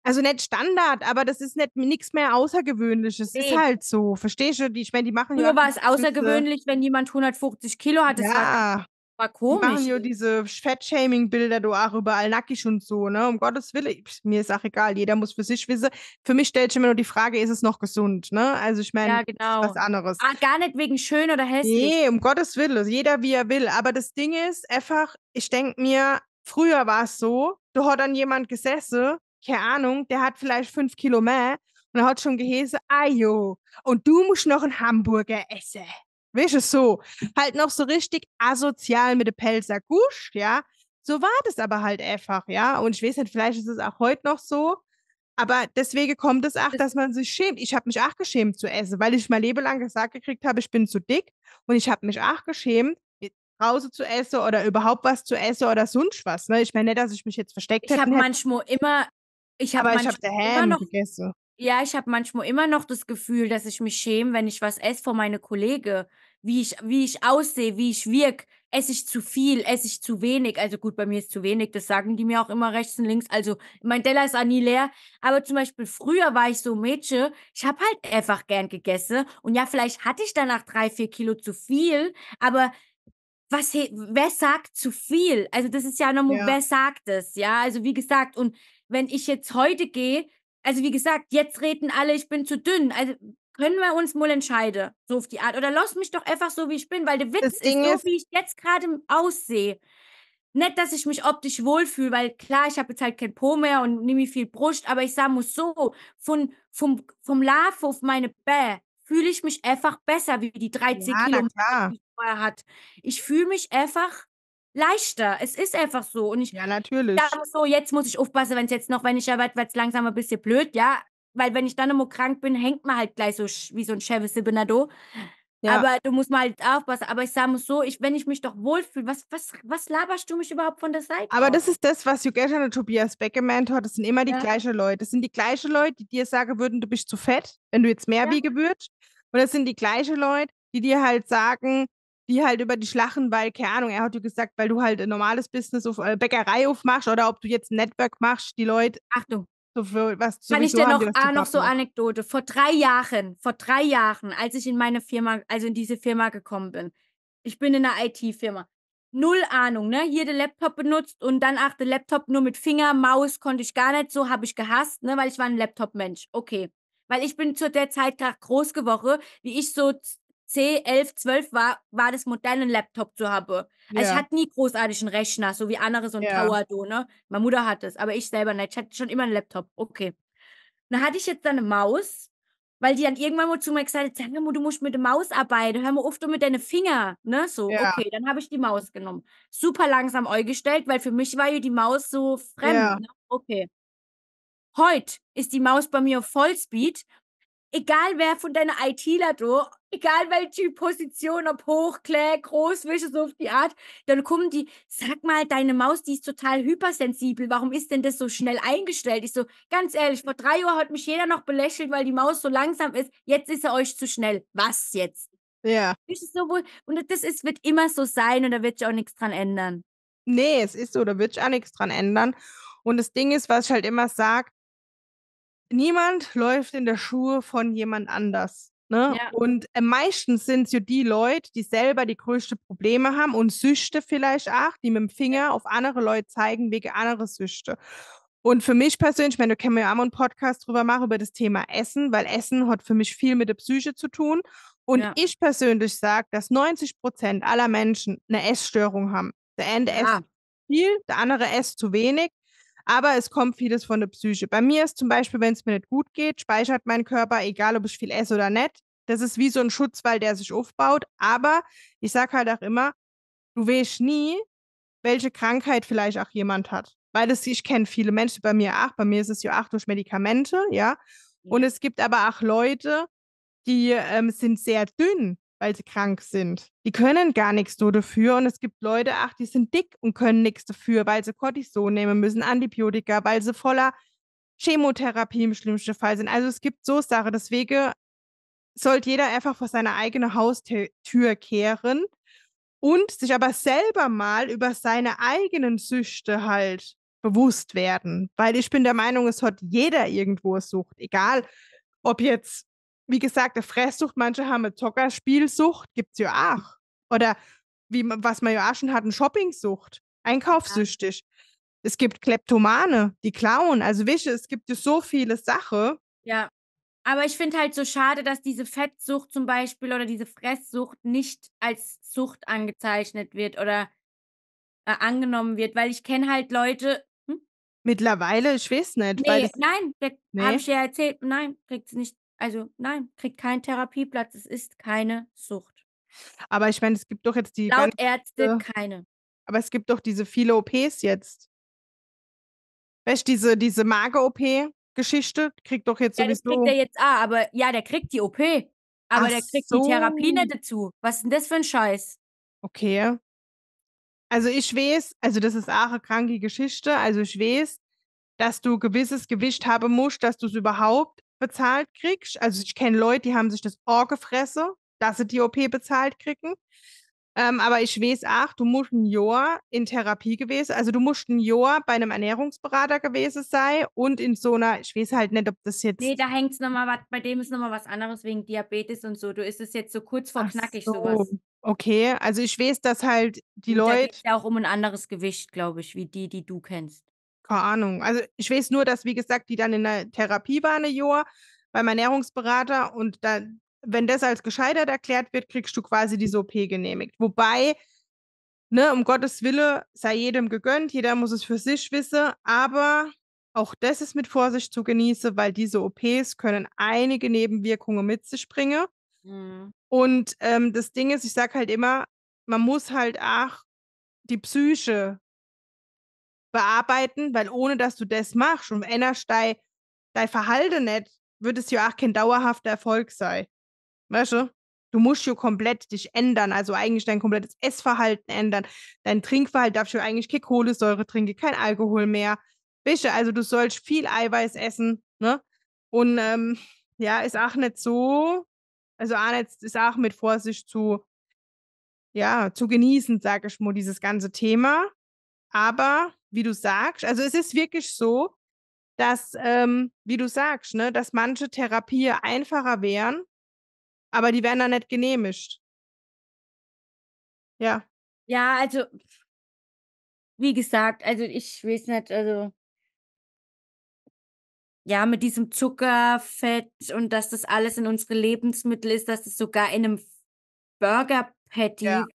Also nicht Standard, aber das ist nicht nichts mehr Außergewöhnliches. Nee. Ist halt so. Verstehst du? Die, ich meine, die machen Nur ja. Nur war es außergewöhnlich, wenn jemand 150 Kilo hat. Das ja. war war komisch. Die machen ja diese Fettshaming-Bilder du auch überall nackig und so, ne? Um Gottes Willen, mir ist auch egal, jeder muss für sich wissen. Für mich stellt sich immer nur die Frage, ist es noch gesund, ne? Also ich meine, ja, genau. was anderes. Ah, gar nicht wegen schön oder hässlich. Nee, um Gottes Willen, jeder wie er will. Aber das Ding ist einfach, ich denke mir, früher war es so, du hat dann jemand gesessen, keine Ahnung, der hat vielleicht fünf Kilo mehr und er hat schon gehäse, ah und du musst noch einen Hamburger essen weißt du so, halt noch so richtig asozial mit dem Pelzer Gusch, ja. So war das aber halt einfach, ja. Und ich weiß nicht, vielleicht ist es auch heute noch so. Aber deswegen kommt es auch, dass man sich schämt. Ich habe mich auch geschämt zu essen, weil ich mein Leben lang gesagt gekriegt habe, ich bin zu dick. Und ich habe mich auch geschämt, Hause zu essen oder überhaupt was zu essen oder sonst was. Ne? Ich meine nicht, dass ich mich jetzt versteckt habe. Ich habe manchmal immer, ich habe manchmal ich hab immer noch, gegessen. Ja, ich habe manchmal immer noch das Gefühl, dass ich mich schäme, wenn ich was esse vor meine Kollegen wie ich, wie ich aussehe, wie ich wirke, esse ich zu viel, esse ich zu wenig. Also gut, bei mir ist zu wenig, das sagen die mir auch immer rechts und links. Also mein Teller ist auch nie leer. Aber zum Beispiel früher war ich so Mädchen, ich habe halt einfach gern gegessen. Und ja, vielleicht hatte ich danach drei, vier Kilo zu viel, aber was, wer sagt zu viel? Also das ist ja nochmal, ja. wer sagt es? Ja, also wie gesagt, und wenn ich jetzt heute gehe, also wie gesagt, jetzt reden alle, ich bin zu dünn. Also können wir uns mal entscheiden, so auf die Art. Oder lass mich doch einfach so, wie ich bin, weil der Witz ist so, wie ich jetzt gerade aussehe. Nicht, dass ich mich optisch wohlfühle, weil klar, ich habe jetzt halt kein Po mehr und nehme viel Brust, aber ich sage muss so, von, vom, vom Lauf auf meine Bäh fühle ich mich einfach besser, wie die 13 ja, Kilometer, die ich vorher hat. Ich fühle mich einfach leichter. Es ist einfach so. Und ich, ja, natürlich. Da, so, jetzt muss ich aufpassen, wenn es jetzt noch, wenn ich arbeite, wird es langsam ein bisschen blöd, ja weil wenn ich dann immer krank bin, hängt man halt gleich so wie so ein chevy Benado. Ja. Aber du musst mal halt aufpassen. Aber ich sage mal so, ich, wenn ich mich doch wohlfühle, was, was, was laberst du mich überhaupt von der Seite? Aber das ist das, was Jugesha und Tobias Beck gemeint hat. Das sind immer die gleichen Leute. Das sind die gleichen Leute, die dir sagen würden, du bist zu fett, wenn du jetzt mehr ja. wiegen würdest. Und das sind die gleichen Leute, die dir halt sagen, die halt über die Schlachen, weil, keine Ahnung, er hat dir gesagt, weil du halt ein normales Business auf äh, Bäckerei aufmachst oder ob du jetzt ein Network machst, die Leute. Achtung, so für, was Kann ich denn noch, ah, noch so Anekdote? Vor drei Jahren, vor drei Jahren, als ich in meine Firma, also in diese Firma gekommen bin, ich bin in einer IT-Firma. Null Ahnung, ne? Hier den Laptop benutzt und dann ach, den Laptop nur mit Finger, Maus konnte ich gar nicht, so habe ich gehasst, ne? Weil ich war ein Laptop-Mensch. Okay. Weil ich bin zu der Zeit gerade groß geworden, wie ich so 10, 11, 12 war, war das modell einen Laptop zu haben. Also yeah. ich hatte nie großartigen Rechner, so wie andere so ein yeah. Tower, do, ne? Meine Mutter hat es, aber ich selber nicht. Ich hatte schon immer einen Laptop. Okay. Dann hatte ich jetzt eine Maus, weil die dann irgendwann mal zu mir gesagt hat, sag mal, du musst mit der Maus arbeiten, hör mal oft mit deinen Finger, ne? So, yeah. okay, dann habe ich die Maus genommen. Super langsam gestellt, weil für mich war ja die Maus so fremd. Ne? Okay. Heute ist die Maus bei mir auf Vollspeed egal wer von deiner it du, egal welche Position, ob hoch, klein, groß, welche so auf die Art, dann kommen die, sag mal, deine Maus, die ist total hypersensibel, warum ist denn das so schnell eingestellt? Ich so, ganz ehrlich, vor drei Uhr hat mich jeder noch belächelt, weil die Maus so langsam ist, jetzt ist er euch zu schnell. Was jetzt? Ja. Und das ist, wird immer so sein und da wird sich auch nichts dran ändern. Nee, es ist so, da wird sich auch nichts dran ändern. Und das Ding ist, was ich halt immer sage, niemand läuft in der Schuhe von jemand anders. Ne? Ja. Und äh, meistens sind es ja die Leute, die selber die größten Probleme haben und Süchte vielleicht auch, die mit dem Finger auf andere Leute zeigen wegen anderer Süchte. Und für mich persönlich, ich meine, da können wir ja auch einen Podcast drüber machen, über das Thema Essen, weil Essen hat für mich viel mit der Psyche zu tun. Und ja. ich persönlich sage, dass 90 Prozent aller Menschen eine Essstörung haben. Der eine ja. Ah. esst viel, der andere esst zu wenig, aber es kommt vieles von der Psyche. Bei mir ist zum Beispiel, wenn es mir nicht gut geht, speichert mein Körper, egal ob ich viel esse oder nicht. Das ist wie so ein Schutzwall, der sich aufbaut. Aber ich sage halt auch immer, du weißt nie, welche Krankheit vielleicht auch jemand hat. Weil das, ich kenne viele Menschen, bei mir auch, bei mir ist es ja auch durch Medikamente, ja. Und es gibt aber auch Leute, die ähm, sind sehr dünn weil sie krank sind. Die können gar nichts so dafür und es gibt Leute, ach, die sind dick und können nichts dafür, weil sie Cortison nehmen müssen, Antibiotika, weil sie voller Chemotherapie im schlimmsten Fall sind. Also es gibt so Sachen. Deswegen sollte jeder einfach vor seine eigene Haustür kehren und sich aber selber mal über seine eigenen Süchte halt bewusst werden. Weil ich bin der Meinung, es hat jeder irgendwo Sucht, egal ob jetzt wie gesagt, eine Fresssucht, manche haben eine Zockerspielsucht, gibt es ja auch. Oder wie, was man ja auch schon hat, eine Shoppingsucht, einkaufssüchtig. Ja. Es gibt Kleptomane, die klauen. Also, wische, es gibt ja so viele Sachen. Ja. Aber ich finde halt so schade, dass diese Fettsucht zum Beispiel oder diese Fresssucht nicht als Sucht angezeichnet wird oder äh, angenommen wird, weil ich kenne halt Leute. Hm? Mittlerweile, ich weiß nicht. Nee, nein, nee. habe ich ja erzählt, nein, kriegt es nicht also nein, kriegt keinen Therapieplatz. Es ist keine Sucht. Aber ich meine, es gibt doch jetzt die. Laut Ärzte keine. Aber es gibt doch diese viele OPs jetzt. Weißt du, diese, diese Mager-OP-Geschichte kriegt doch jetzt ja, sowieso. Das kriegt er jetzt auch, aber ja, der kriegt die OP. Aber Ach der kriegt so. die Therapie nicht dazu. Was ist denn das für ein Scheiß? Okay. Also ich weiß, also das ist auch eine kranke Geschichte. Also ich weiß, dass du gewisses Gewicht haben musst, dass du es überhaupt bezahlt kriegst. Also ich kenne Leute, die haben sich das Ohr gefressen, dass sie die OP bezahlt kriegen. Ähm, aber ich weiß auch, du musst ein Jahr in Therapie gewesen, also du musst ein Jahr bei einem Ernährungsberater gewesen sein und in so einer, ich weiß halt nicht, ob das jetzt. Nee, da hängt es nochmal bei dem ist nochmal was anderes wegen Diabetes und so. Du ist es jetzt so kurz vor Ach knackig so. sowas. Okay, also ich weiß, dass halt die und Leute. Da geht ja auch um ein anderes Gewicht, glaube ich, wie die, die du kennst keine Ahnung. Also ich weiß nur, dass, wie gesagt, die dann in der Therapie waren, eine Jahr, beim Ernährungsberater und dann, wenn das als gescheitert erklärt wird, kriegst du quasi diese OP genehmigt. Wobei, ne, um Gottes Wille, sei jedem gegönnt, jeder muss es für sich wissen, aber auch das ist mit Vorsicht zu genießen, weil diese OPs können einige Nebenwirkungen mit sich bringen. Mhm. Und ähm, das Ding ist, ich sage halt immer, man muss halt auch die Psyche bearbeiten, weil ohne dass du das machst und änderst dein, dein Verhalten nicht, wird es ja auch kein dauerhafter Erfolg sein. Weißt du? Du musst ja komplett dich ändern, also eigentlich dein komplettes Essverhalten ändern. Dein Trinkverhalten darfst du eigentlich keine Kohlensäure trinken, kein Alkohol mehr. Wische, also du sollst viel Eiweiß essen, ne? Und ähm, ja, ist auch nicht so, also auch nicht, ist auch mit Vorsicht zu, ja, zu genießen, sage ich mal, dieses ganze Thema. Aber wie du sagst, also es ist wirklich so, dass, ähm, wie du sagst, ne, dass manche Therapie einfacher wären, aber die werden dann nicht genehmigt. Ja. Ja, also, wie gesagt, also ich weiß nicht, also ja, mit diesem Zuckerfett und dass das alles in unsere Lebensmittel ist, dass es das sogar in einem Burger Patty ja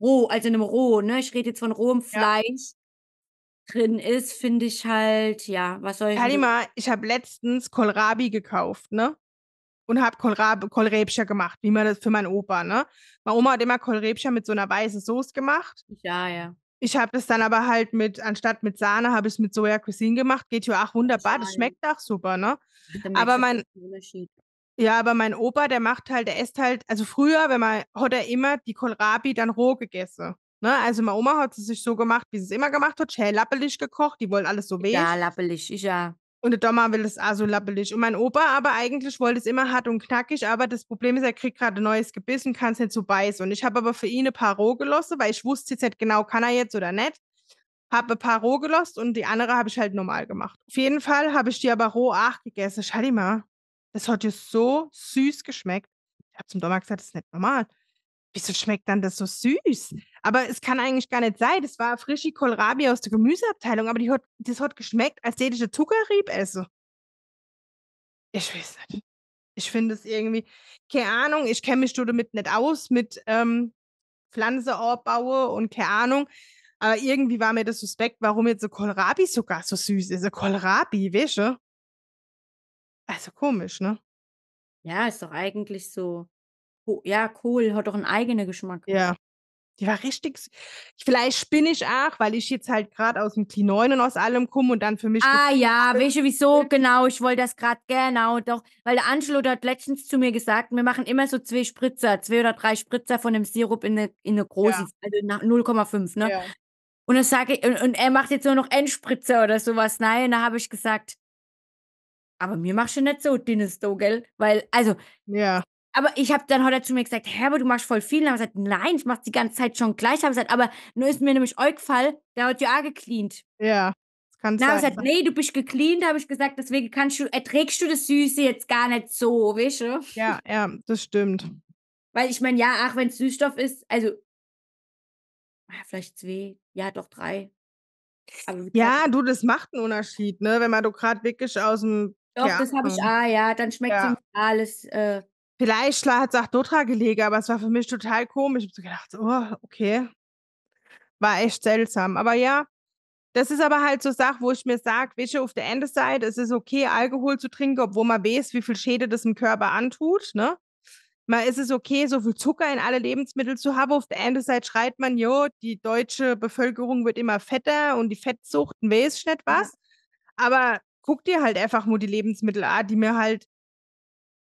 roh, also in einem roh, ne? Ich rede jetzt von rohem Fleisch ja. drin ist, finde ich halt, ja, was soll ich. Halima, ich habe letztens Kohlrabi gekauft, ne? Und habe Kohlräbscher gemacht, wie man das für meinen Opa, ne? Meine Oma hat immer Kohlräbscher mit so einer weißen Soße gemacht. Ja, ja. Ich habe das dann aber halt mit, anstatt mit Sahne, habe ich es mit Soja Cuisine gemacht. Geht ja auch wunderbar, das schmeckt auch super, ne? Aber mein, ja, aber mein Opa, der macht halt, der isst halt, also früher, wenn man, hat er immer die Kohlrabi dann roh gegessen. Ne? Also meine Oma hat es sich so gemacht, wie sie es immer gemacht hat, schön lappelig gekocht, die wollen alles so weh. Ja, lappelig, ich ja. Und der Dommer will es auch so lappelig. Und mein Opa aber eigentlich wollte es immer hart und knackig, aber das Problem ist, er kriegt gerade ein neues Gebiss und kann es nicht so beißen. Und ich habe aber für ihn ein paar roh gelassen, weil ich wusste jetzt nicht genau, kann er jetzt oder nicht. Habe ein paar roh gelost und die andere habe ich halt normal gemacht. Auf jeden Fall habe ich die aber roh auch gegessen. Schau mal. Das hat ja so süß geschmeckt. Ich habe zum Dommer gesagt, das ist nicht normal. Wieso schmeckt dann das so süß? Aber es kann eigentlich gar nicht sein. Das war frische Kohlrabi aus der Gemüseabteilung, aber die hat, das hat geschmeckt, als hätte ich Zuckerrieb essen. Also ich weiß nicht. Ich finde es irgendwie, keine Ahnung, ich kenne mich damit nicht aus, mit ähm, Pflanzenaufbaue und keine Ahnung. Aber irgendwie war mir das suspekt, warum jetzt so Kohlrabi sogar so süß ist. Also Kohlrabi, weißt du? Also komisch, ne? Ja, ist doch eigentlich so. Ja, cool, hat doch einen eigenen Geschmack. Ne? Ja. Die war richtig. Vielleicht spinne ich auch, weil ich jetzt halt gerade aus dem K9 und aus allem komme und dann für mich Ah ja, habe, weißt du wieso? Genau, ich wollte das gerade genau doch, weil der Angelo hat letztens zu mir gesagt, wir machen immer so zwei Spritzer, zwei oder drei Spritzer von dem Sirup in eine, in eine große, ja, also nach 0,5, ne? ja. Und dann sage ich, und, und er macht jetzt nur noch Endspritzer oder sowas. Nein, da habe ich gesagt, aber mir machst du nicht so dünnes Dogel, Weil, also. Ja. Aber ich habe dann heute zu mir gesagt, Herbert, du machst voll viel. Und habe gesagt, nein, ich mach die ganze Zeit schon gleich. Habe gesagt, aber nur ist mir nämlich euch gefallen, der hat ja auch gecleant. Ja. Das Kann dann habe ich gesagt, ne? nee, du bist gecleant, habe ich gesagt, deswegen kannst du, erträgst du das Süße jetzt gar nicht so, weißt du? Ja, ja, das stimmt. Weil ich meine, ja, ach, wenn es Süßstoff ist, also ah, vielleicht zwei, ja, doch drei. ja, du, das macht einen Unterschied, ne? Wenn man du gerade wirklich aus dem doch, ja. das habe ich, mhm. ah ja, dann schmeckt ja. alles. Äh. Vielleicht hat es auch Dotra gelegen, aber es war für mich total komisch. Ich habe so gedacht, oh, okay. War echt seltsam. Aber ja, das ist aber halt so Sache, wo ich mir sage, wische auf der einen Seite, es ist okay, Alkohol zu trinken, obwohl man weiß, wie viel Schäde das im Körper antut, ne? Mal ist es okay, so viel Zucker in alle Lebensmittel zu haben. Auf der einen Seite schreit man, jo, die deutsche Bevölkerung wird immer fetter und die Fettsucht und weiß ich nicht was. Aber guck dir halt einfach nur die Lebensmittel an, die wir halt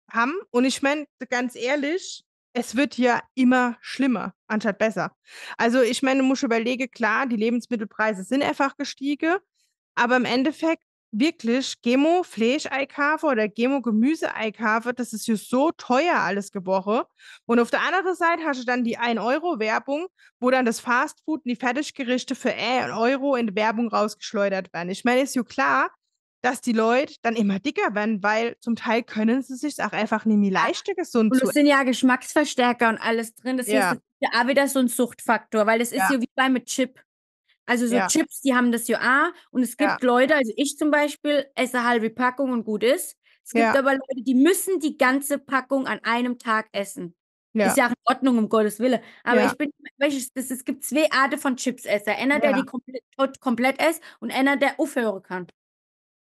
haben. Und ich meine, ganz ehrlich, es wird ja immer schlimmer, anstatt besser. Also ich meine, du musst überlegen, klar, die Lebensmittelpreise sind einfach gestiegen, aber im Endeffekt wirklich Gemo Fleisch oder Gemo Gemüse das ist ja so teuer alles gebrochen. Und auf der anderen Seite hast du dann die 1 Euro Werbung, wo dann das Fastfood und die Fertiggerichte für 1 Euro in die Werbung rausgeschleudert werden. Ich meine, ist ja klar, dass die Leute dann immer dicker werden, weil zum Teil können sie sich auch einfach nicht mehr leichter gesund und Es sind ja Geschmacksverstärker und alles drin. Das ja. ist ja auch wieder so ein Suchtfaktor, weil das ist ja, ja wie bei mit Chip. Also so ja. Chips, die haben das ja auch. Und es gibt Leute, also ich zum Beispiel, esse halbe Packung und gut ist. Es gibt aber Leute, die müssen die ganze Packung an einem Tag essen. Ja. Ist ja auch in Ordnung, um Gottes Wille. Aber ja. ich bin, es gibt zwei Arten von Chipsesser. Einer, der ja. die komplett, komplett esst und einer, der aufhören kann.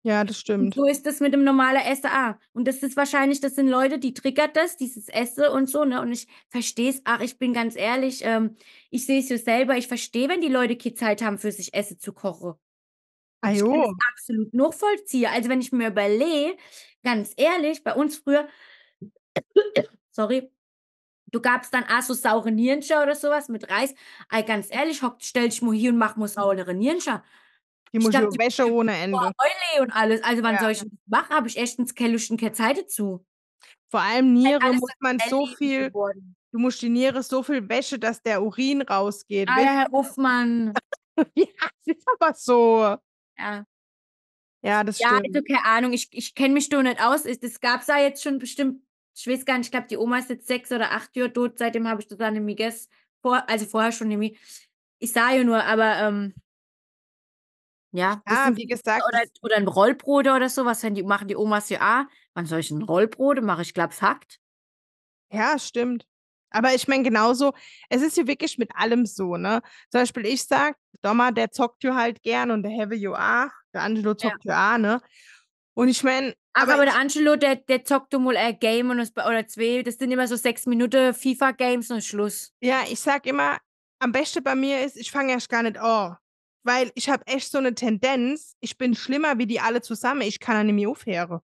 Ja, das stimmt. Und so ist das mit dem normalen SA. Und das ist wahrscheinlich, das sind Leute, die triggert das, dieses Essen und so, ne? Und ich verstehe es, ach, ich bin ganz ehrlich, ähm, ich sehe es ja selber, ich verstehe, wenn die Leute keine Zeit haben, für sich Essen zu kochen. Ah, ich kann es absolut nachvollziehen. Also wenn ich mir überlege, ganz ehrlich, bei uns früher, sorry, du gabst dann auch so saure Nierenscher oder sowas mit Reis. Ey, ganz ehrlich, hockt, stell dich mal hier und mach mal saure Nierenscher. Die muss ich Wäsche ohne Ende. Oh, Eule und alles. Also, wann ja. soll ich das machen? Habe ich echt ins Kellüschen keine Zeit dazu. Vor allem Niere halt muss man so viel. Geworden. Du musst die Niere so viel Wäsche, dass der Urin rausgeht. Ah, Herr, Herr Hoffmann. ja, das ist aber so. Ja. Ja, das ja, stimmt. Ja, also keine Ahnung, ich, ich kenne mich da nicht aus. Es gab es ja jetzt schon bestimmt, ich weiß gar nicht, ich glaube, die Oma ist jetzt sechs oder acht Jahre tot. Seitdem habe ich das dann nämlich vor, also vorher schon nämlich. Ich sah ja nur, aber ähm, ja, ja ah, wie gesagt. Oder, oder ein Rollbrote oder so, was die, machen die Omas ja auch. Wann soll ich ein Rollbrote machen? ich glaube, Fakt. Ja, stimmt. Aber ich meine, genauso, es ist ja wirklich mit allem so, ne? Zum Beispiel, ich sag, Dommer, der zockt ja halt gern und der Heavy you auch. Der Angelo zockt ja, auch, ne? Und ich meine. Aber, aber, der Angelo, der, der zockt mal ein Game und, oder zwei. Das sind immer so sechs Minuten FIFA-Games und Schluss. Ja, ich sag immer, am besten bei mir ist, ich fange erst gar nicht an weil ich habe echt so eine Tendenz, ich bin schlimmer wie die alle zusammen, ich kann nicht mehr aufhören.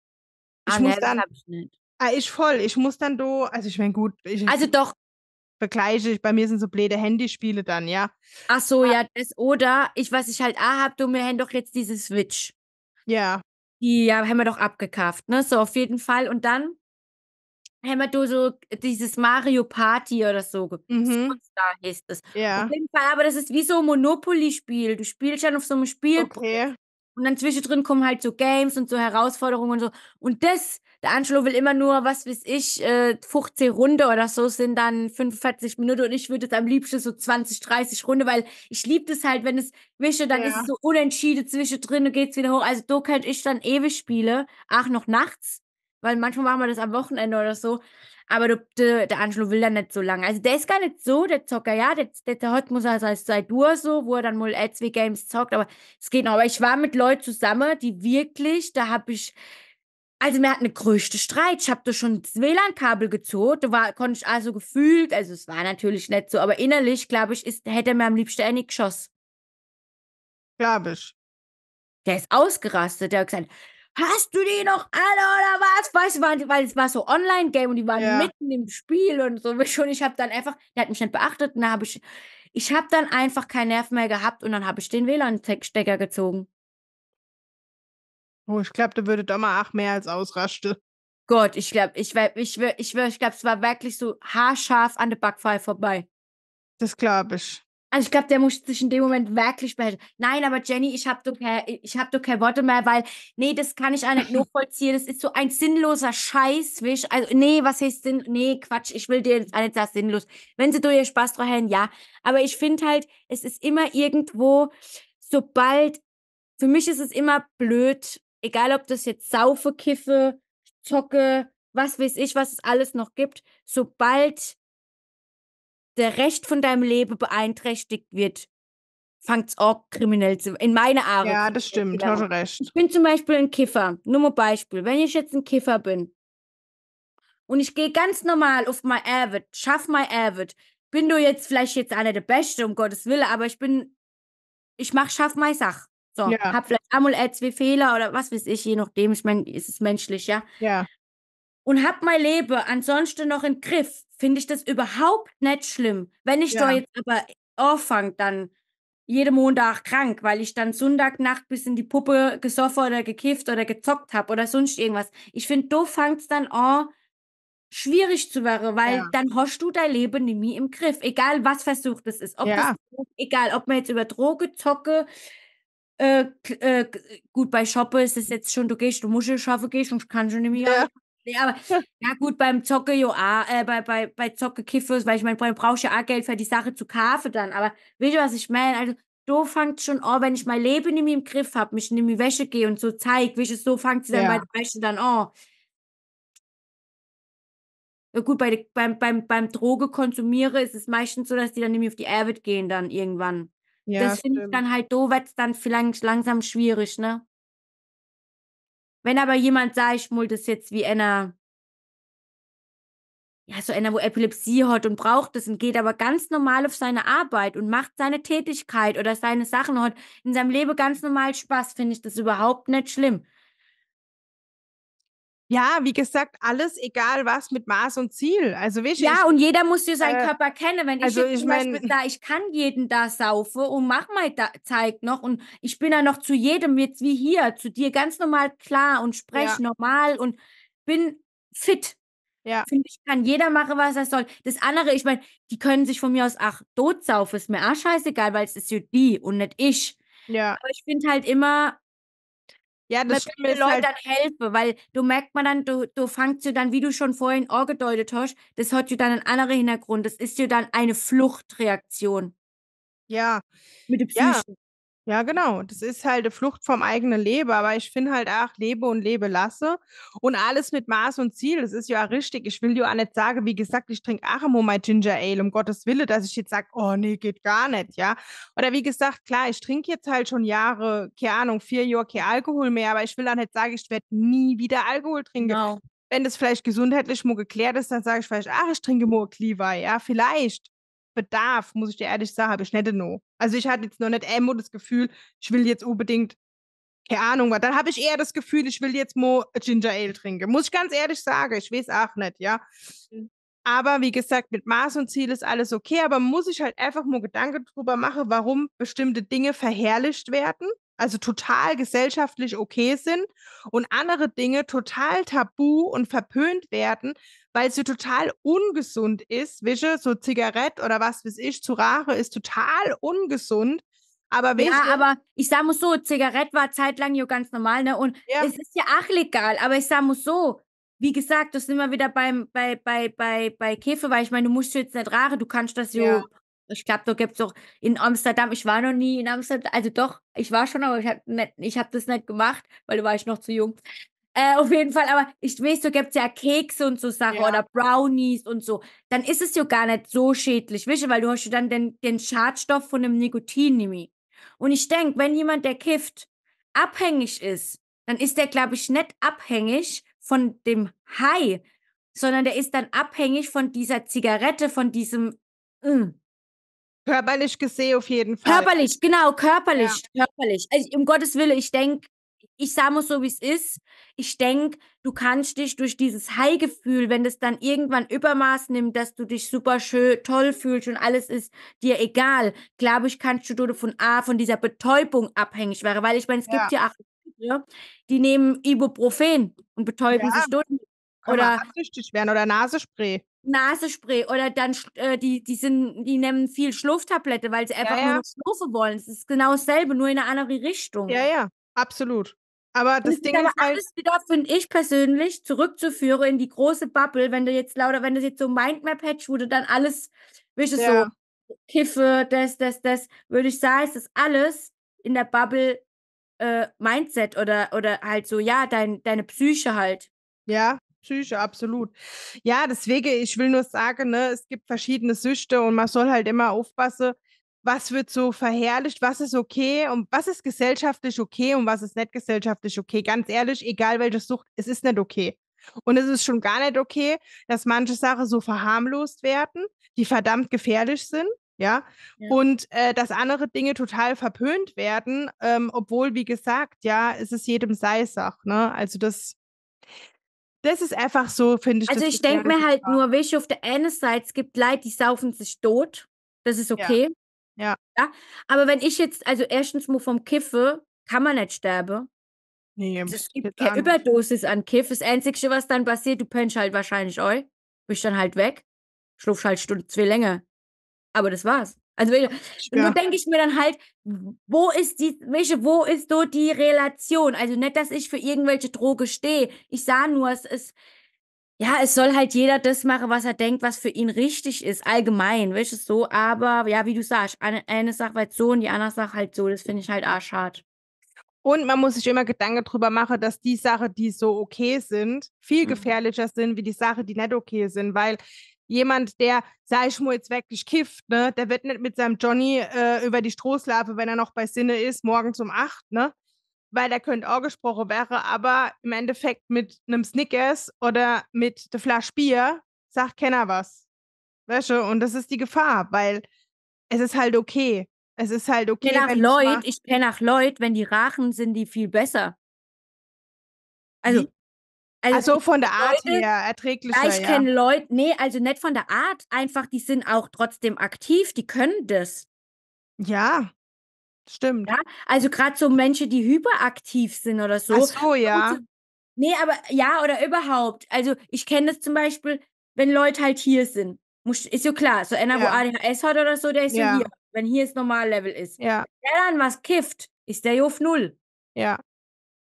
Ich ah, nee, dann, das hab ich nicht. Ah, ich voll, ich muss dann do, also ich meine gut. Ich, also doch. Vergleiche ich, bei mir sind so blöde Handyspiele dann, ja. Ach so, ah. ja, das, oder, ich weiß, ich halt, ah, hab du mir doch jetzt diese Switch. Ja. Die ja, haben wir doch abgekauft, ne, so auf jeden Fall. Und dann einmal du so dieses Mario Party oder so mhm. da heißt es. Ja. Auf jeden Fall, aber das ist wie so ein Monopoly-Spiel. Du spielst dann auf so einem Spiel. Okay. Und dann zwischendrin kommen halt so Games und so Herausforderungen und so. Und das, der Angelo will immer nur, was weiß ich, 15 äh, Runde oder so sind dann 45 Minuten und ich würde es am liebsten so 20, 30 Runde, weil ich liebe das halt, wenn es wische, dann ja. ist es so unentschieden zwischendrin und geht es wieder hoch. Also da könnte ich dann ewig spielen. Ach, noch nachts weil manchmal machen wir das am Wochenende oder so. Aber du, de, der Angelo will dann nicht so lange. Also der ist gar nicht so der Zocker, ja. Der, der, der hat muss also als seit Uhr so, wo er dann mal zwei Games zockt, aber es geht noch. Aber ich war mit Leuten zusammen, die wirklich, da habe ich, also wir hatten eine größte Streit. Ich habe da schon das WLAN-Kabel gezogen. Da war, konnte ich also gefühlt, also es war natürlich nicht so, aber innerlich, glaube ich, ist, hätte er mir am liebsten eh nicht geschossen. Glaube ich. Der ist ausgerastet. Der hat gesagt, hast du die noch alle oder was? Weißt du, weil, weil es war so Online-Game und die waren ja. mitten im Spiel und so. Und ich habe dann einfach, der hat mich nicht beachtet und dann habe ich, ich habe dann einfach keinen Nerv mehr gehabt und dann habe ich den WLAN-Stecker gezogen. Oh, ich glaube, du würdest doch mal acht mehr als ausraschte. Gott, ich glaube, ich, ich, ich, ich, ich glaube, es war wirklich so haarscharf an der Backpfeife vorbei. Das glaube ich. Also ich glaube, der muss sich in dem Moment wirklich beherrschen. Nein, aber Jenny, ich habe doch ich hab doch keine Worte mehr, weil nee, das kann ich auch nicht vollziehen. Das ist so ein sinnloser Scheiß, wisch. Also nee, was heißt Sinn? Nee, Quatsch, ich will dir jetzt alles sagen, sinnlos. Wenn sie durch ihr Spaß drauf haben, ja. Aber ich finde halt, es ist immer irgendwo, sobald, für mich ist es immer blöd, egal ob das jetzt Saufe, Kiffe, Zocke, was weiß ich, was es alles noch gibt, sobald der Recht von deinem Leben beeinträchtigt wird, fängt es auch kriminell zu In meiner Art. Ja, das stimmt, genau. hast du recht. Ich bin zum Beispiel ein Kiffer. Nur mal Beispiel. Wenn ich jetzt ein Kiffer bin und ich gehe ganz normal auf mein Avid, schaff mein Avid, bin du jetzt vielleicht jetzt einer der Beste, um Gottes Willen, aber ich bin, ich mach, schaff meine Sache. So, ja. hab vielleicht einmal ein, zwei Fehler oder was weiß ich, je nachdem, ich meine, es ist menschlich, ja? Ja. Und hab mein Leben ansonsten noch im Griff finde ich das überhaupt nicht schlimm. Wenn ich ja. da jetzt aber anfange, dann jeden Montag krank, weil ich dann Sonntagnacht bis in die Puppe gesoffen oder gekifft oder gezockt habe oder sonst irgendwas. Ich finde, da fängt es dann an, schwierig zu werden, weil ja. dann hast du dein Leben nie im Griff. Egal, was versucht es ist. Ob ja. das, egal, ob man jetzt über Droge, Zocke, äh, äh, gut, bei Shoppe ist es jetzt schon, du gehst, du musst schaffen, gehst und kannst kann schon nicht mehr. Ja. Nee, aber ja gut, beim Zocke ja auch, äh, bei, bei, bei Zocke Kiffes, weil ich meine, brauche ich ja auch Geld für die Sache zu kaufen dann. Aber wisst ihr, was ich meine? Also, so fängt schon an, wenn ich mein Leben nicht mehr im Griff habe, mich nicht mehr Wäsche gehe und so zeige, wisst ihr, so fängt sie dann ja. bei der Wäsche dann an. Ja, gut, bei, beim, beim, beim Droge konsumiere ist es meistens so, dass die dann nämlich auf die Erwit gehen dann irgendwann. Ja, das finde ich dann halt doof, wird es dann vielleicht langsam schwierig, ne? Wenn aber jemand sagt, ich mul es jetzt wie einer, ja, so einer, wo Epilepsie hat und braucht es und geht aber ganz normal auf seine Arbeit und macht seine Tätigkeit oder seine Sachen und hat in seinem Leben ganz normal Spaß, finde ich das überhaupt nicht schlimm. Ja, wie gesagt, alles egal was mit Maß und Ziel. Also weißt, Ja, ich, und jeder muss ja seinen äh, Körper kennen. Wenn ich also jetzt ich mein, da, ich kann jeden da saufen und mach mal da, zeig noch und ich bin da noch zu jedem jetzt wie hier, zu dir ganz normal klar und spreche ja. normal und bin fit. Ja. Finde ich, kann jeder machen, was er soll. Das andere, ich meine, die können sich von mir aus, ach, tot saufen, ist mir auch scheißegal, weil es ist ja die und nicht ich. Ja. Aber ich finde halt immer, ja, das wenn ich den Leuten halt helfe, weil du merkst man dann, du, du fängst du dann, wie du schon vorhin auch gedeutet hast, das hat dir dann einen anderen Hintergrund, das ist dir dann eine Fluchtreaktion. Ja. Mit dem Psyche. Ja. Ja, genau. Das ist halt eine Flucht vom eigenen Leben. Aber ich finde halt auch, lebe und lebe lasse. Und alles mit Maß und Ziel. Das ist ja auch richtig. Ich will ja auch nicht sagen, wie gesagt, ich trinke auch immer mein Ginger Ale, um Gottes Wille, dass ich jetzt sage, oh nee, geht gar nicht, ja. Oder wie gesagt, klar, ich trinke jetzt halt schon Jahre, keine Ahnung, vier Jahre kein Alkohol mehr, aber ich will auch nicht sagen, ich werde nie wieder Alkohol trinken. Genau. Wenn das vielleicht gesundheitlich mal geklärt ist, dann sage ich vielleicht, ach, ich trinke mal Kliwa, ja, vielleicht. Bedarf, muss ich dir ehrlich sagen, habe ich nicht noch. Also ich hatte jetzt noch nicht immer das Gefühl, ich will jetzt unbedingt, keine Ahnung, was. Dann habe ich eher das Gefühl, ich will jetzt mal Ginger Ale trinken. Muss ich ganz ehrlich sagen, ich weiß auch nicht, ja. Mhm. Aber wie gesagt, mit Maß und Ziel ist alles okay, aber muss ich halt einfach mal Gedanken drüber machen, warum bestimmte Dinge verherrlicht werden also total gesellschaftlich okay sind und andere Dinge total tabu und verpönt werden, weil sie total ungesund ist. Wische, so Zigarette oder was weiß ich, zu Zurache ist total ungesund. Aber ja, aber ich sage mal so, Zigarette war zeitlang ja ganz normal, ne? Und ja. es ist ja auch legal, aber ich sage mal so, wie gesagt, das sind wir wieder beim, bei, bei, bei, bei Käfer, weil ich meine, du musst jetzt nicht rare, du kannst das ja, ich glaube, da gibt es auch in Amsterdam, ich war noch nie in Amsterdam, also doch, ich war schon, aber ich habe hab das nicht gemacht, weil da war ich noch zu jung. Äh, auf jeden Fall, aber ich weiß, da gibt es ja Kekse und so Sachen ja. oder Brownies und so. Dann ist es ja gar nicht so schädlich, weißt du, weil du hast ja dann den, den Schadstoff von dem Nikotin nämlich. Und ich denke, wenn jemand, der kifft, abhängig ist, dann ist der, glaube ich, nicht abhängig von dem Hai, sondern der ist dann abhängig von dieser Zigarette, von diesem. Mm. Körperlich gesehen auf jeden Fall. Körperlich, genau, körperlich, ja. körperlich. Also, um Gottes Willen, ich denke, ich sage es so, wie es ist. Ich denke, du kannst dich durch dieses High-Gefühl, wenn das dann irgendwann Übermaß nimmt, dass du dich super schön, toll fühlst und alles ist dir egal, glaube ich, kannst du davon A, von dieser Betäubung abhängig werden. Weil ich meine, es ja. gibt ja auch, die nehmen Ibuprofen und betäuben ja. sich durch. Oder, oder werden oder Nasenspray. Nasenspray oder dann äh, die die sind die nehmen viel Schlaftablette, weil sie einfach ja, ja. nur schlafen wollen. Es ist genau dasselbe, nur in eine andere Richtung. Ja, ja, absolut. Aber das, das Ding ist aber ist halt alles wieder finde ich persönlich zurückzuführen in die große Bubble, wenn du jetzt lauter, wenn du jetzt so Mindmap hättest, wo du dann alles, wie ja. so Kiffe, das, das, das, würde ich sagen, ist das alles in der Bubble äh, Mindset oder, oder halt so, ja, dein, deine Psyche halt. Ja, Psyche, absolut. Ja, deswegen, ich will nur sagen, ne, es gibt verschiedene Süchte und man soll halt immer aufpassen, was wird so verherrlicht, was ist okay und was ist gesellschaftlich okay und was ist nicht gesellschaftlich okay. Ganz ehrlich, egal welche Sucht, es ist nicht okay. Und es ist schon gar nicht okay, dass manche Sachen so verharmlost werden, die verdammt gefährlich sind. Ja? ja, und äh, dass andere Dinge total verpönt werden, ähm, obwohl, wie gesagt, ja, es ist jedem Seisach. Ne? Also das das ist einfach so, finde ich. Also ich denke mir halt war. nur, weißt auf der einen Seite, es gibt Leute, die saufen sich tot. Das ist okay. Ja. ja. ja? Aber wenn ich jetzt, also erstens mal vom Kiffe, kann man nicht sterben. Nee, also es gibt keine an. Überdosis an Kiff. Das Einzige, was dann passiert, du pennst halt wahrscheinlich euch, bist dann halt weg, Schlupfst halt Stunde, zwei länger. Aber das war's. Also ja. nur denke ich mir dann halt, wo ist die, wo ist so die Relation? Also nicht, dass ich für irgendwelche Droge stehe. Ich sah nur, es ist, ja, es soll halt jeder das machen, was er denkt, was für ihn richtig ist, allgemein, welches so, aber ja, wie du sagst, eine, eine Sache halt so und die andere Sache halt so, das finde ich halt arschhart. Und man muss sich immer Gedanken darüber machen, dass die Sachen, die so okay sind, viel mhm. gefährlicher sind wie die Sachen, die nicht okay sind, weil jemand, der, sei ich jetzt wirklich kifft, ne, der wird nicht mit seinem Johnny äh, über die Strohslafe, wenn er noch bei Sinne ist, morgens um acht, ne? Weil der könnte auch gesprochen wäre, aber im Endeffekt mit einem Snickers oder mit der Flasche Bier sagt keiner was. Weißt du? Und das ist die Gefahr, weil es ist halt okay. Es ist halt okay. Ich kenne nach Leut, wenn die Rachen sind, die viel besser. Also, also, also von der Art Leute, her erträglicher. Ja, ich kenne Leute, nee, also nicht von der Art, einfach die sind auch trotzdem aktiv, die können das. Ja, stimmt. Ja, also gerade so Menschen, die hyperaktiv sind oder so. Ach so, ja. Nee, aber ja oder überhaupt. Also ich kenne das zum Beispiel, wenn Leute halt hier sind. Muss, ist ja klar, so einer, ja. wo ADHS hat oder so, der ist ja, ja hier. Wenn hier das Normallevel ist. Ja. Wenn der dann was kifft, ist der ja auf Null. Ja.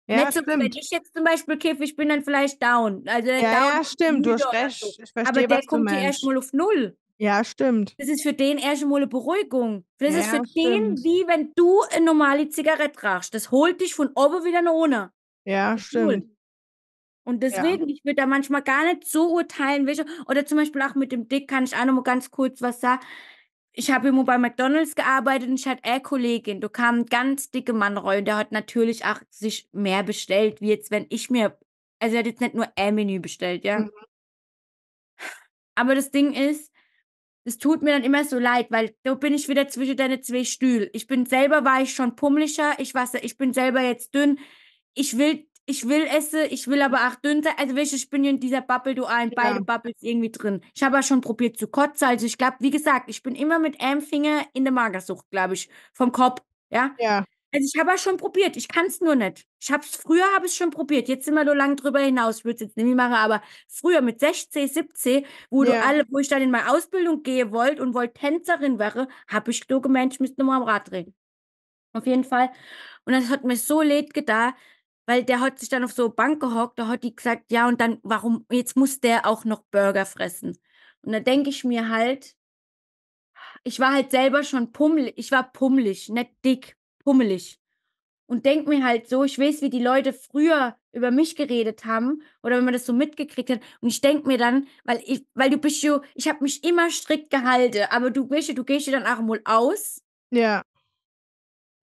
Ja, nicht so, Wenn ich jetzt zum Beispiel kiffe, ich bin dann vielleicht down. Also äh, ja, down ja stimmt, du hast recht. So. Aber der kommt ja erstmal auf Null. Ja, stimmt. Das ist für den erstmal eine Beruhigung. Das ja, ist für stimmt. den, wie wenn du eine normale Zigarette rauchst. Das holt dich von oben wieder nach unten. Ja, stimmt. Und deswegen, ja. ich würde da manchmal gar nicht so urteilen, welche, oder zum Beispiel auch mit dem Dick kann ich auch noch mal ganz kurz was sagen ich habe immer bei McDonalds gearbeitet und ich hatte eine Kollegin, da kam ein ganz dicke Mann rein der hat natürlich auch sich mehr bestellt, wie jetzt, wenn ich mir, also er hat jetzt nicht nur ein Menü bestellt, ja. Mhm. Aber das Ding ist, es tut mir dann immer so leid, weil da bin ich wieder zwischen deine zwei Stühle. Ich bin selber, war ich schon pummeliger, ich, ich bin selber jetzt dünn. Ich will ich will esse, ich will aber auch dünn sein. Also weißt, ich bin in dieser Bubble, du ein, ja. beide Bubbles irgendwie drin. Ich habe ja schon probiert zu kotzen. Also ich glaube, wie gesagt, ich bin immer mit einem Finger in der Magersucht, glaube ich, vom Kopf. Ja. ja. Also ich habe ja schon probiert, ich kann es nur nicht. Ich hab's, früher habe ich es schon probiert, jetzt sind wir nur lang drüber hinaus, ich würde es jetzt nicht machen, aber früher mit 16, 17, wo ja. du alle, wo ich dann in meine Ausbildung gehe wollte und wollte Tänzerin wäre, habe ich so gemeint, ich müsste nur mal am Rad drehen. Auf jeden Fall. Und das hat mir so leid gedacht, weil der hat sich dann auf so eine Bank gehockt, da hat die gesagt, ja, und dann, warum, jetzt muss der auch noch Burger fressen. Und da denke ich mir halt, ich war halt selber schon pummelig, ich war pummelig, nicht dick, pummelig. Und denke mir halt so, ich weiß, wie die Leute früher über mich geredet haben oder wenn man das so mitgekriegt hat. Und ich denke mir dann, weil ich, weil du bist so, ich habe mich immer strikt gehalten, aber du weißt, du gehst dann auch mal aus. Ja.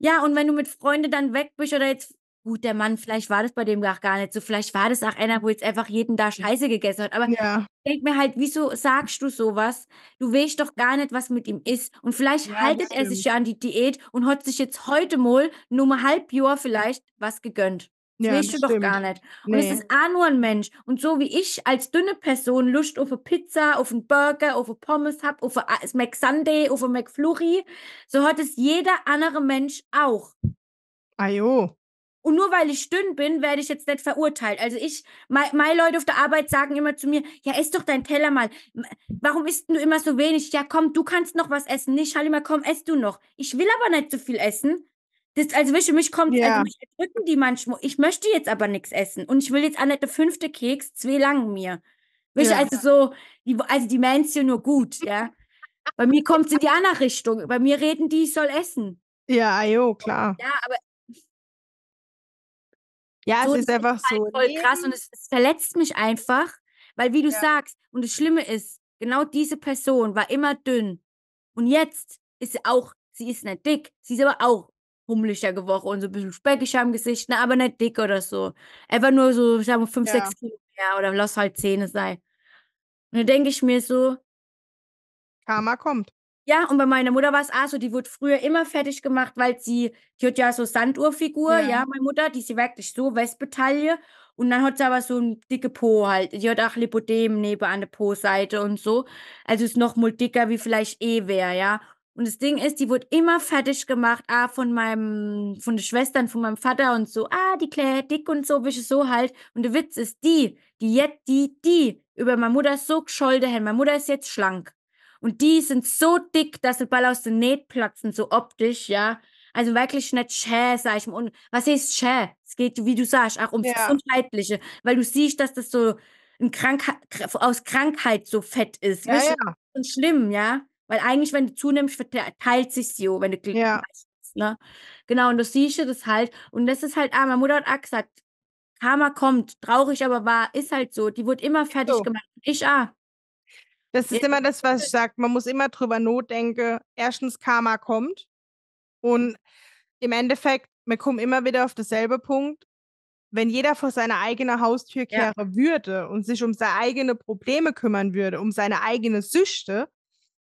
Ja, und wenn du mit Freunden dann weg bist oder jetzt gut, der Mann, vielleicht war das bei dem auch gar nicht so, vielleicht war das auch einer, wo jetzt einfach jeden da hm. Scheiße gegessen hat. Aber ja. ich denke mir halt, wieso sagst du sowas? Du weißt doch gar nicht, was mit ihm ist. Und vielleicht ja, haltet er sich ja an die Diät und hat sich jetzt heute mal nur mal halb Jahr vielleicht was gegönnt. Ja, weißt du doch gar nicht. Und nee. es ist auch nur ein Mensch. Und so wie ich als dünne Person Lust auf eine Pizza, auf einen Burger, auf eine Pommes habe, auf ein äh, McSunday, auf ein McFlurry, so hat es jeder andere Mensch auch. Ajo. Ah, und nur weil ich dünn bin, werde ich jetzt nicht verurteilt. Also ich, meine Leute auf der Arbeit sagen immer zu mir, ja, ess doch dein Teller mal. Warum isst du immer so wenig? Ja, komm, du kannst noch was essen. Nicht, Halima, komm, ess du noch. Ich will aber nicht so viel essen. Das, also ihr, mich kommt, ja. also mich erdrücken die manchmal. Ich möchte jetzt aber nichts essen. Und ich will jetzt auch nicht der fünfte Keks, zwei lang mir. Weißt ja. also so, die, also die meint ja nur gut, ja. Bei mir kommt es in die andere Richtung. Bei mir reden die, ich soll essen. Ja, jo, klar. Ja, aber ja, so, es ist einfach ist halt so. Voll krass und es, es, verletzt mich einfach, weil wie du ja. sagst, und das Schlimme ist, genau diese Person war immer dünn und jetzt ist sie auch, sie ist nicht dick, sie ist aber auch hummeliger geworden und so ein bisschen speckig am Gesicht, ne, aber nicht dick oder so. Einfach nur so, sagen wir, 5, 6 Kilo mehr oder lass halt Zähne sein. Und dann denke ich mir so. Karma kommt. Ja, und bei meiner Mutter war es auch so, die wurde früher immer fertig gemacht, weil sie, die hat ja so Sanduhrfigur, ja. ja, meine Mutter, die ist wirklich so Wespetaille. Und dann hat sie aber so ein dicke Po halt. Die hat auch Lipodem neben an der Po-Seite und so. Also ist noch mal dicker, wie vielleicht eh wäre, ja. Und das Ding ist, die wurde immer fertig gemacht, ah, von meinem, von den Schwestern, von meinem Vater und so, ah, die Claire dick und so, wie wische so halt. Und der Witz ist, die, die jetzt, die, die, über meine Mutter so gescholten haben. Meine Mutter ist jetzt schlank. Und die sind so dick, dass sie bald aus dem Näht platzen, so optisch, ja. Also wirklich nicht schä, sag ich mal. Und was ist schä? Es geht, wie du sagst, auch ums ja. Gesundheitliche. Weil du siehst, dass das so ein Krankheit, aus Krankheit so fett ist. Ja, weißt ja. Das schlimm, ja. Weil eigentlich, wenn du zunimmst, verteilt sich so, wenn du klingst. Ja. Ne? Genau, und du siehst du das halt. Und das ist halt, ah, meine Mutter hat auch gesagt, Karma kommt, traurig, aber wahr, ist halt so. Die wird immer fertig so. gemacht. Ich ah. Das ist immer das, was ich sage. Man muss immer drüber notdenken. Erstens, Karma kommt. Und im Endeffekt, wir kommen immer wieder auf dasselbe Punkt. Wenn jeder vor seine eigene Haustür kehren ja. würde und sich um seine eigene Probleme kümmern würde, um seine eigenen Süchte,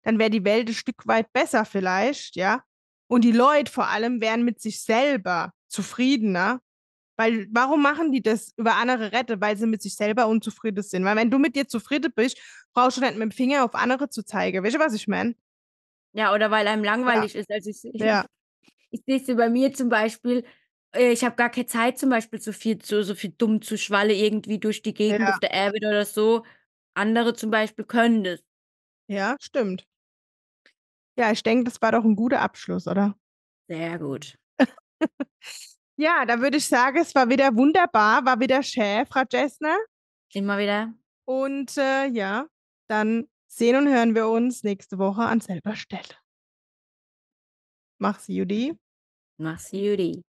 dann wäre die Welt ein Stück weit besser vielleicht, ja. Und die Leute vor allem wären mit sich selber zufriedener weil warum machen die das über andere Rette? Weil sie mit sich selber unzufrieden sind. Weil wenn du mit dir zufrieden bist, brauchst du nicht mit dem Finger auf andere zu zeigen. Weißt du, was ich meine? Ja, oder weil einem langweilig ja. ist. Also ich, ja. ich, ich sehe es bei mir zum Beispiel, äh, ich habe gar keine Zeit zum Beispiel so viel, so, so viel dumm zu schwalle irgendwie durch die Gegend ja. auf der Erde oder so. Andere zum Beispiel können das. Ja, stimmt. Ja, ich denke, das war doch ein guter Abschluss, oder? Sehr gut. Ja, da würde ich sagen, es war wieder wunderbar, war wieder schön, Frau Jessner. Immer wieder. Und äh, ja, dann sehen und hören wir uns nächste Woche an selber Stelle. Mach's Judy. Mach's Judy.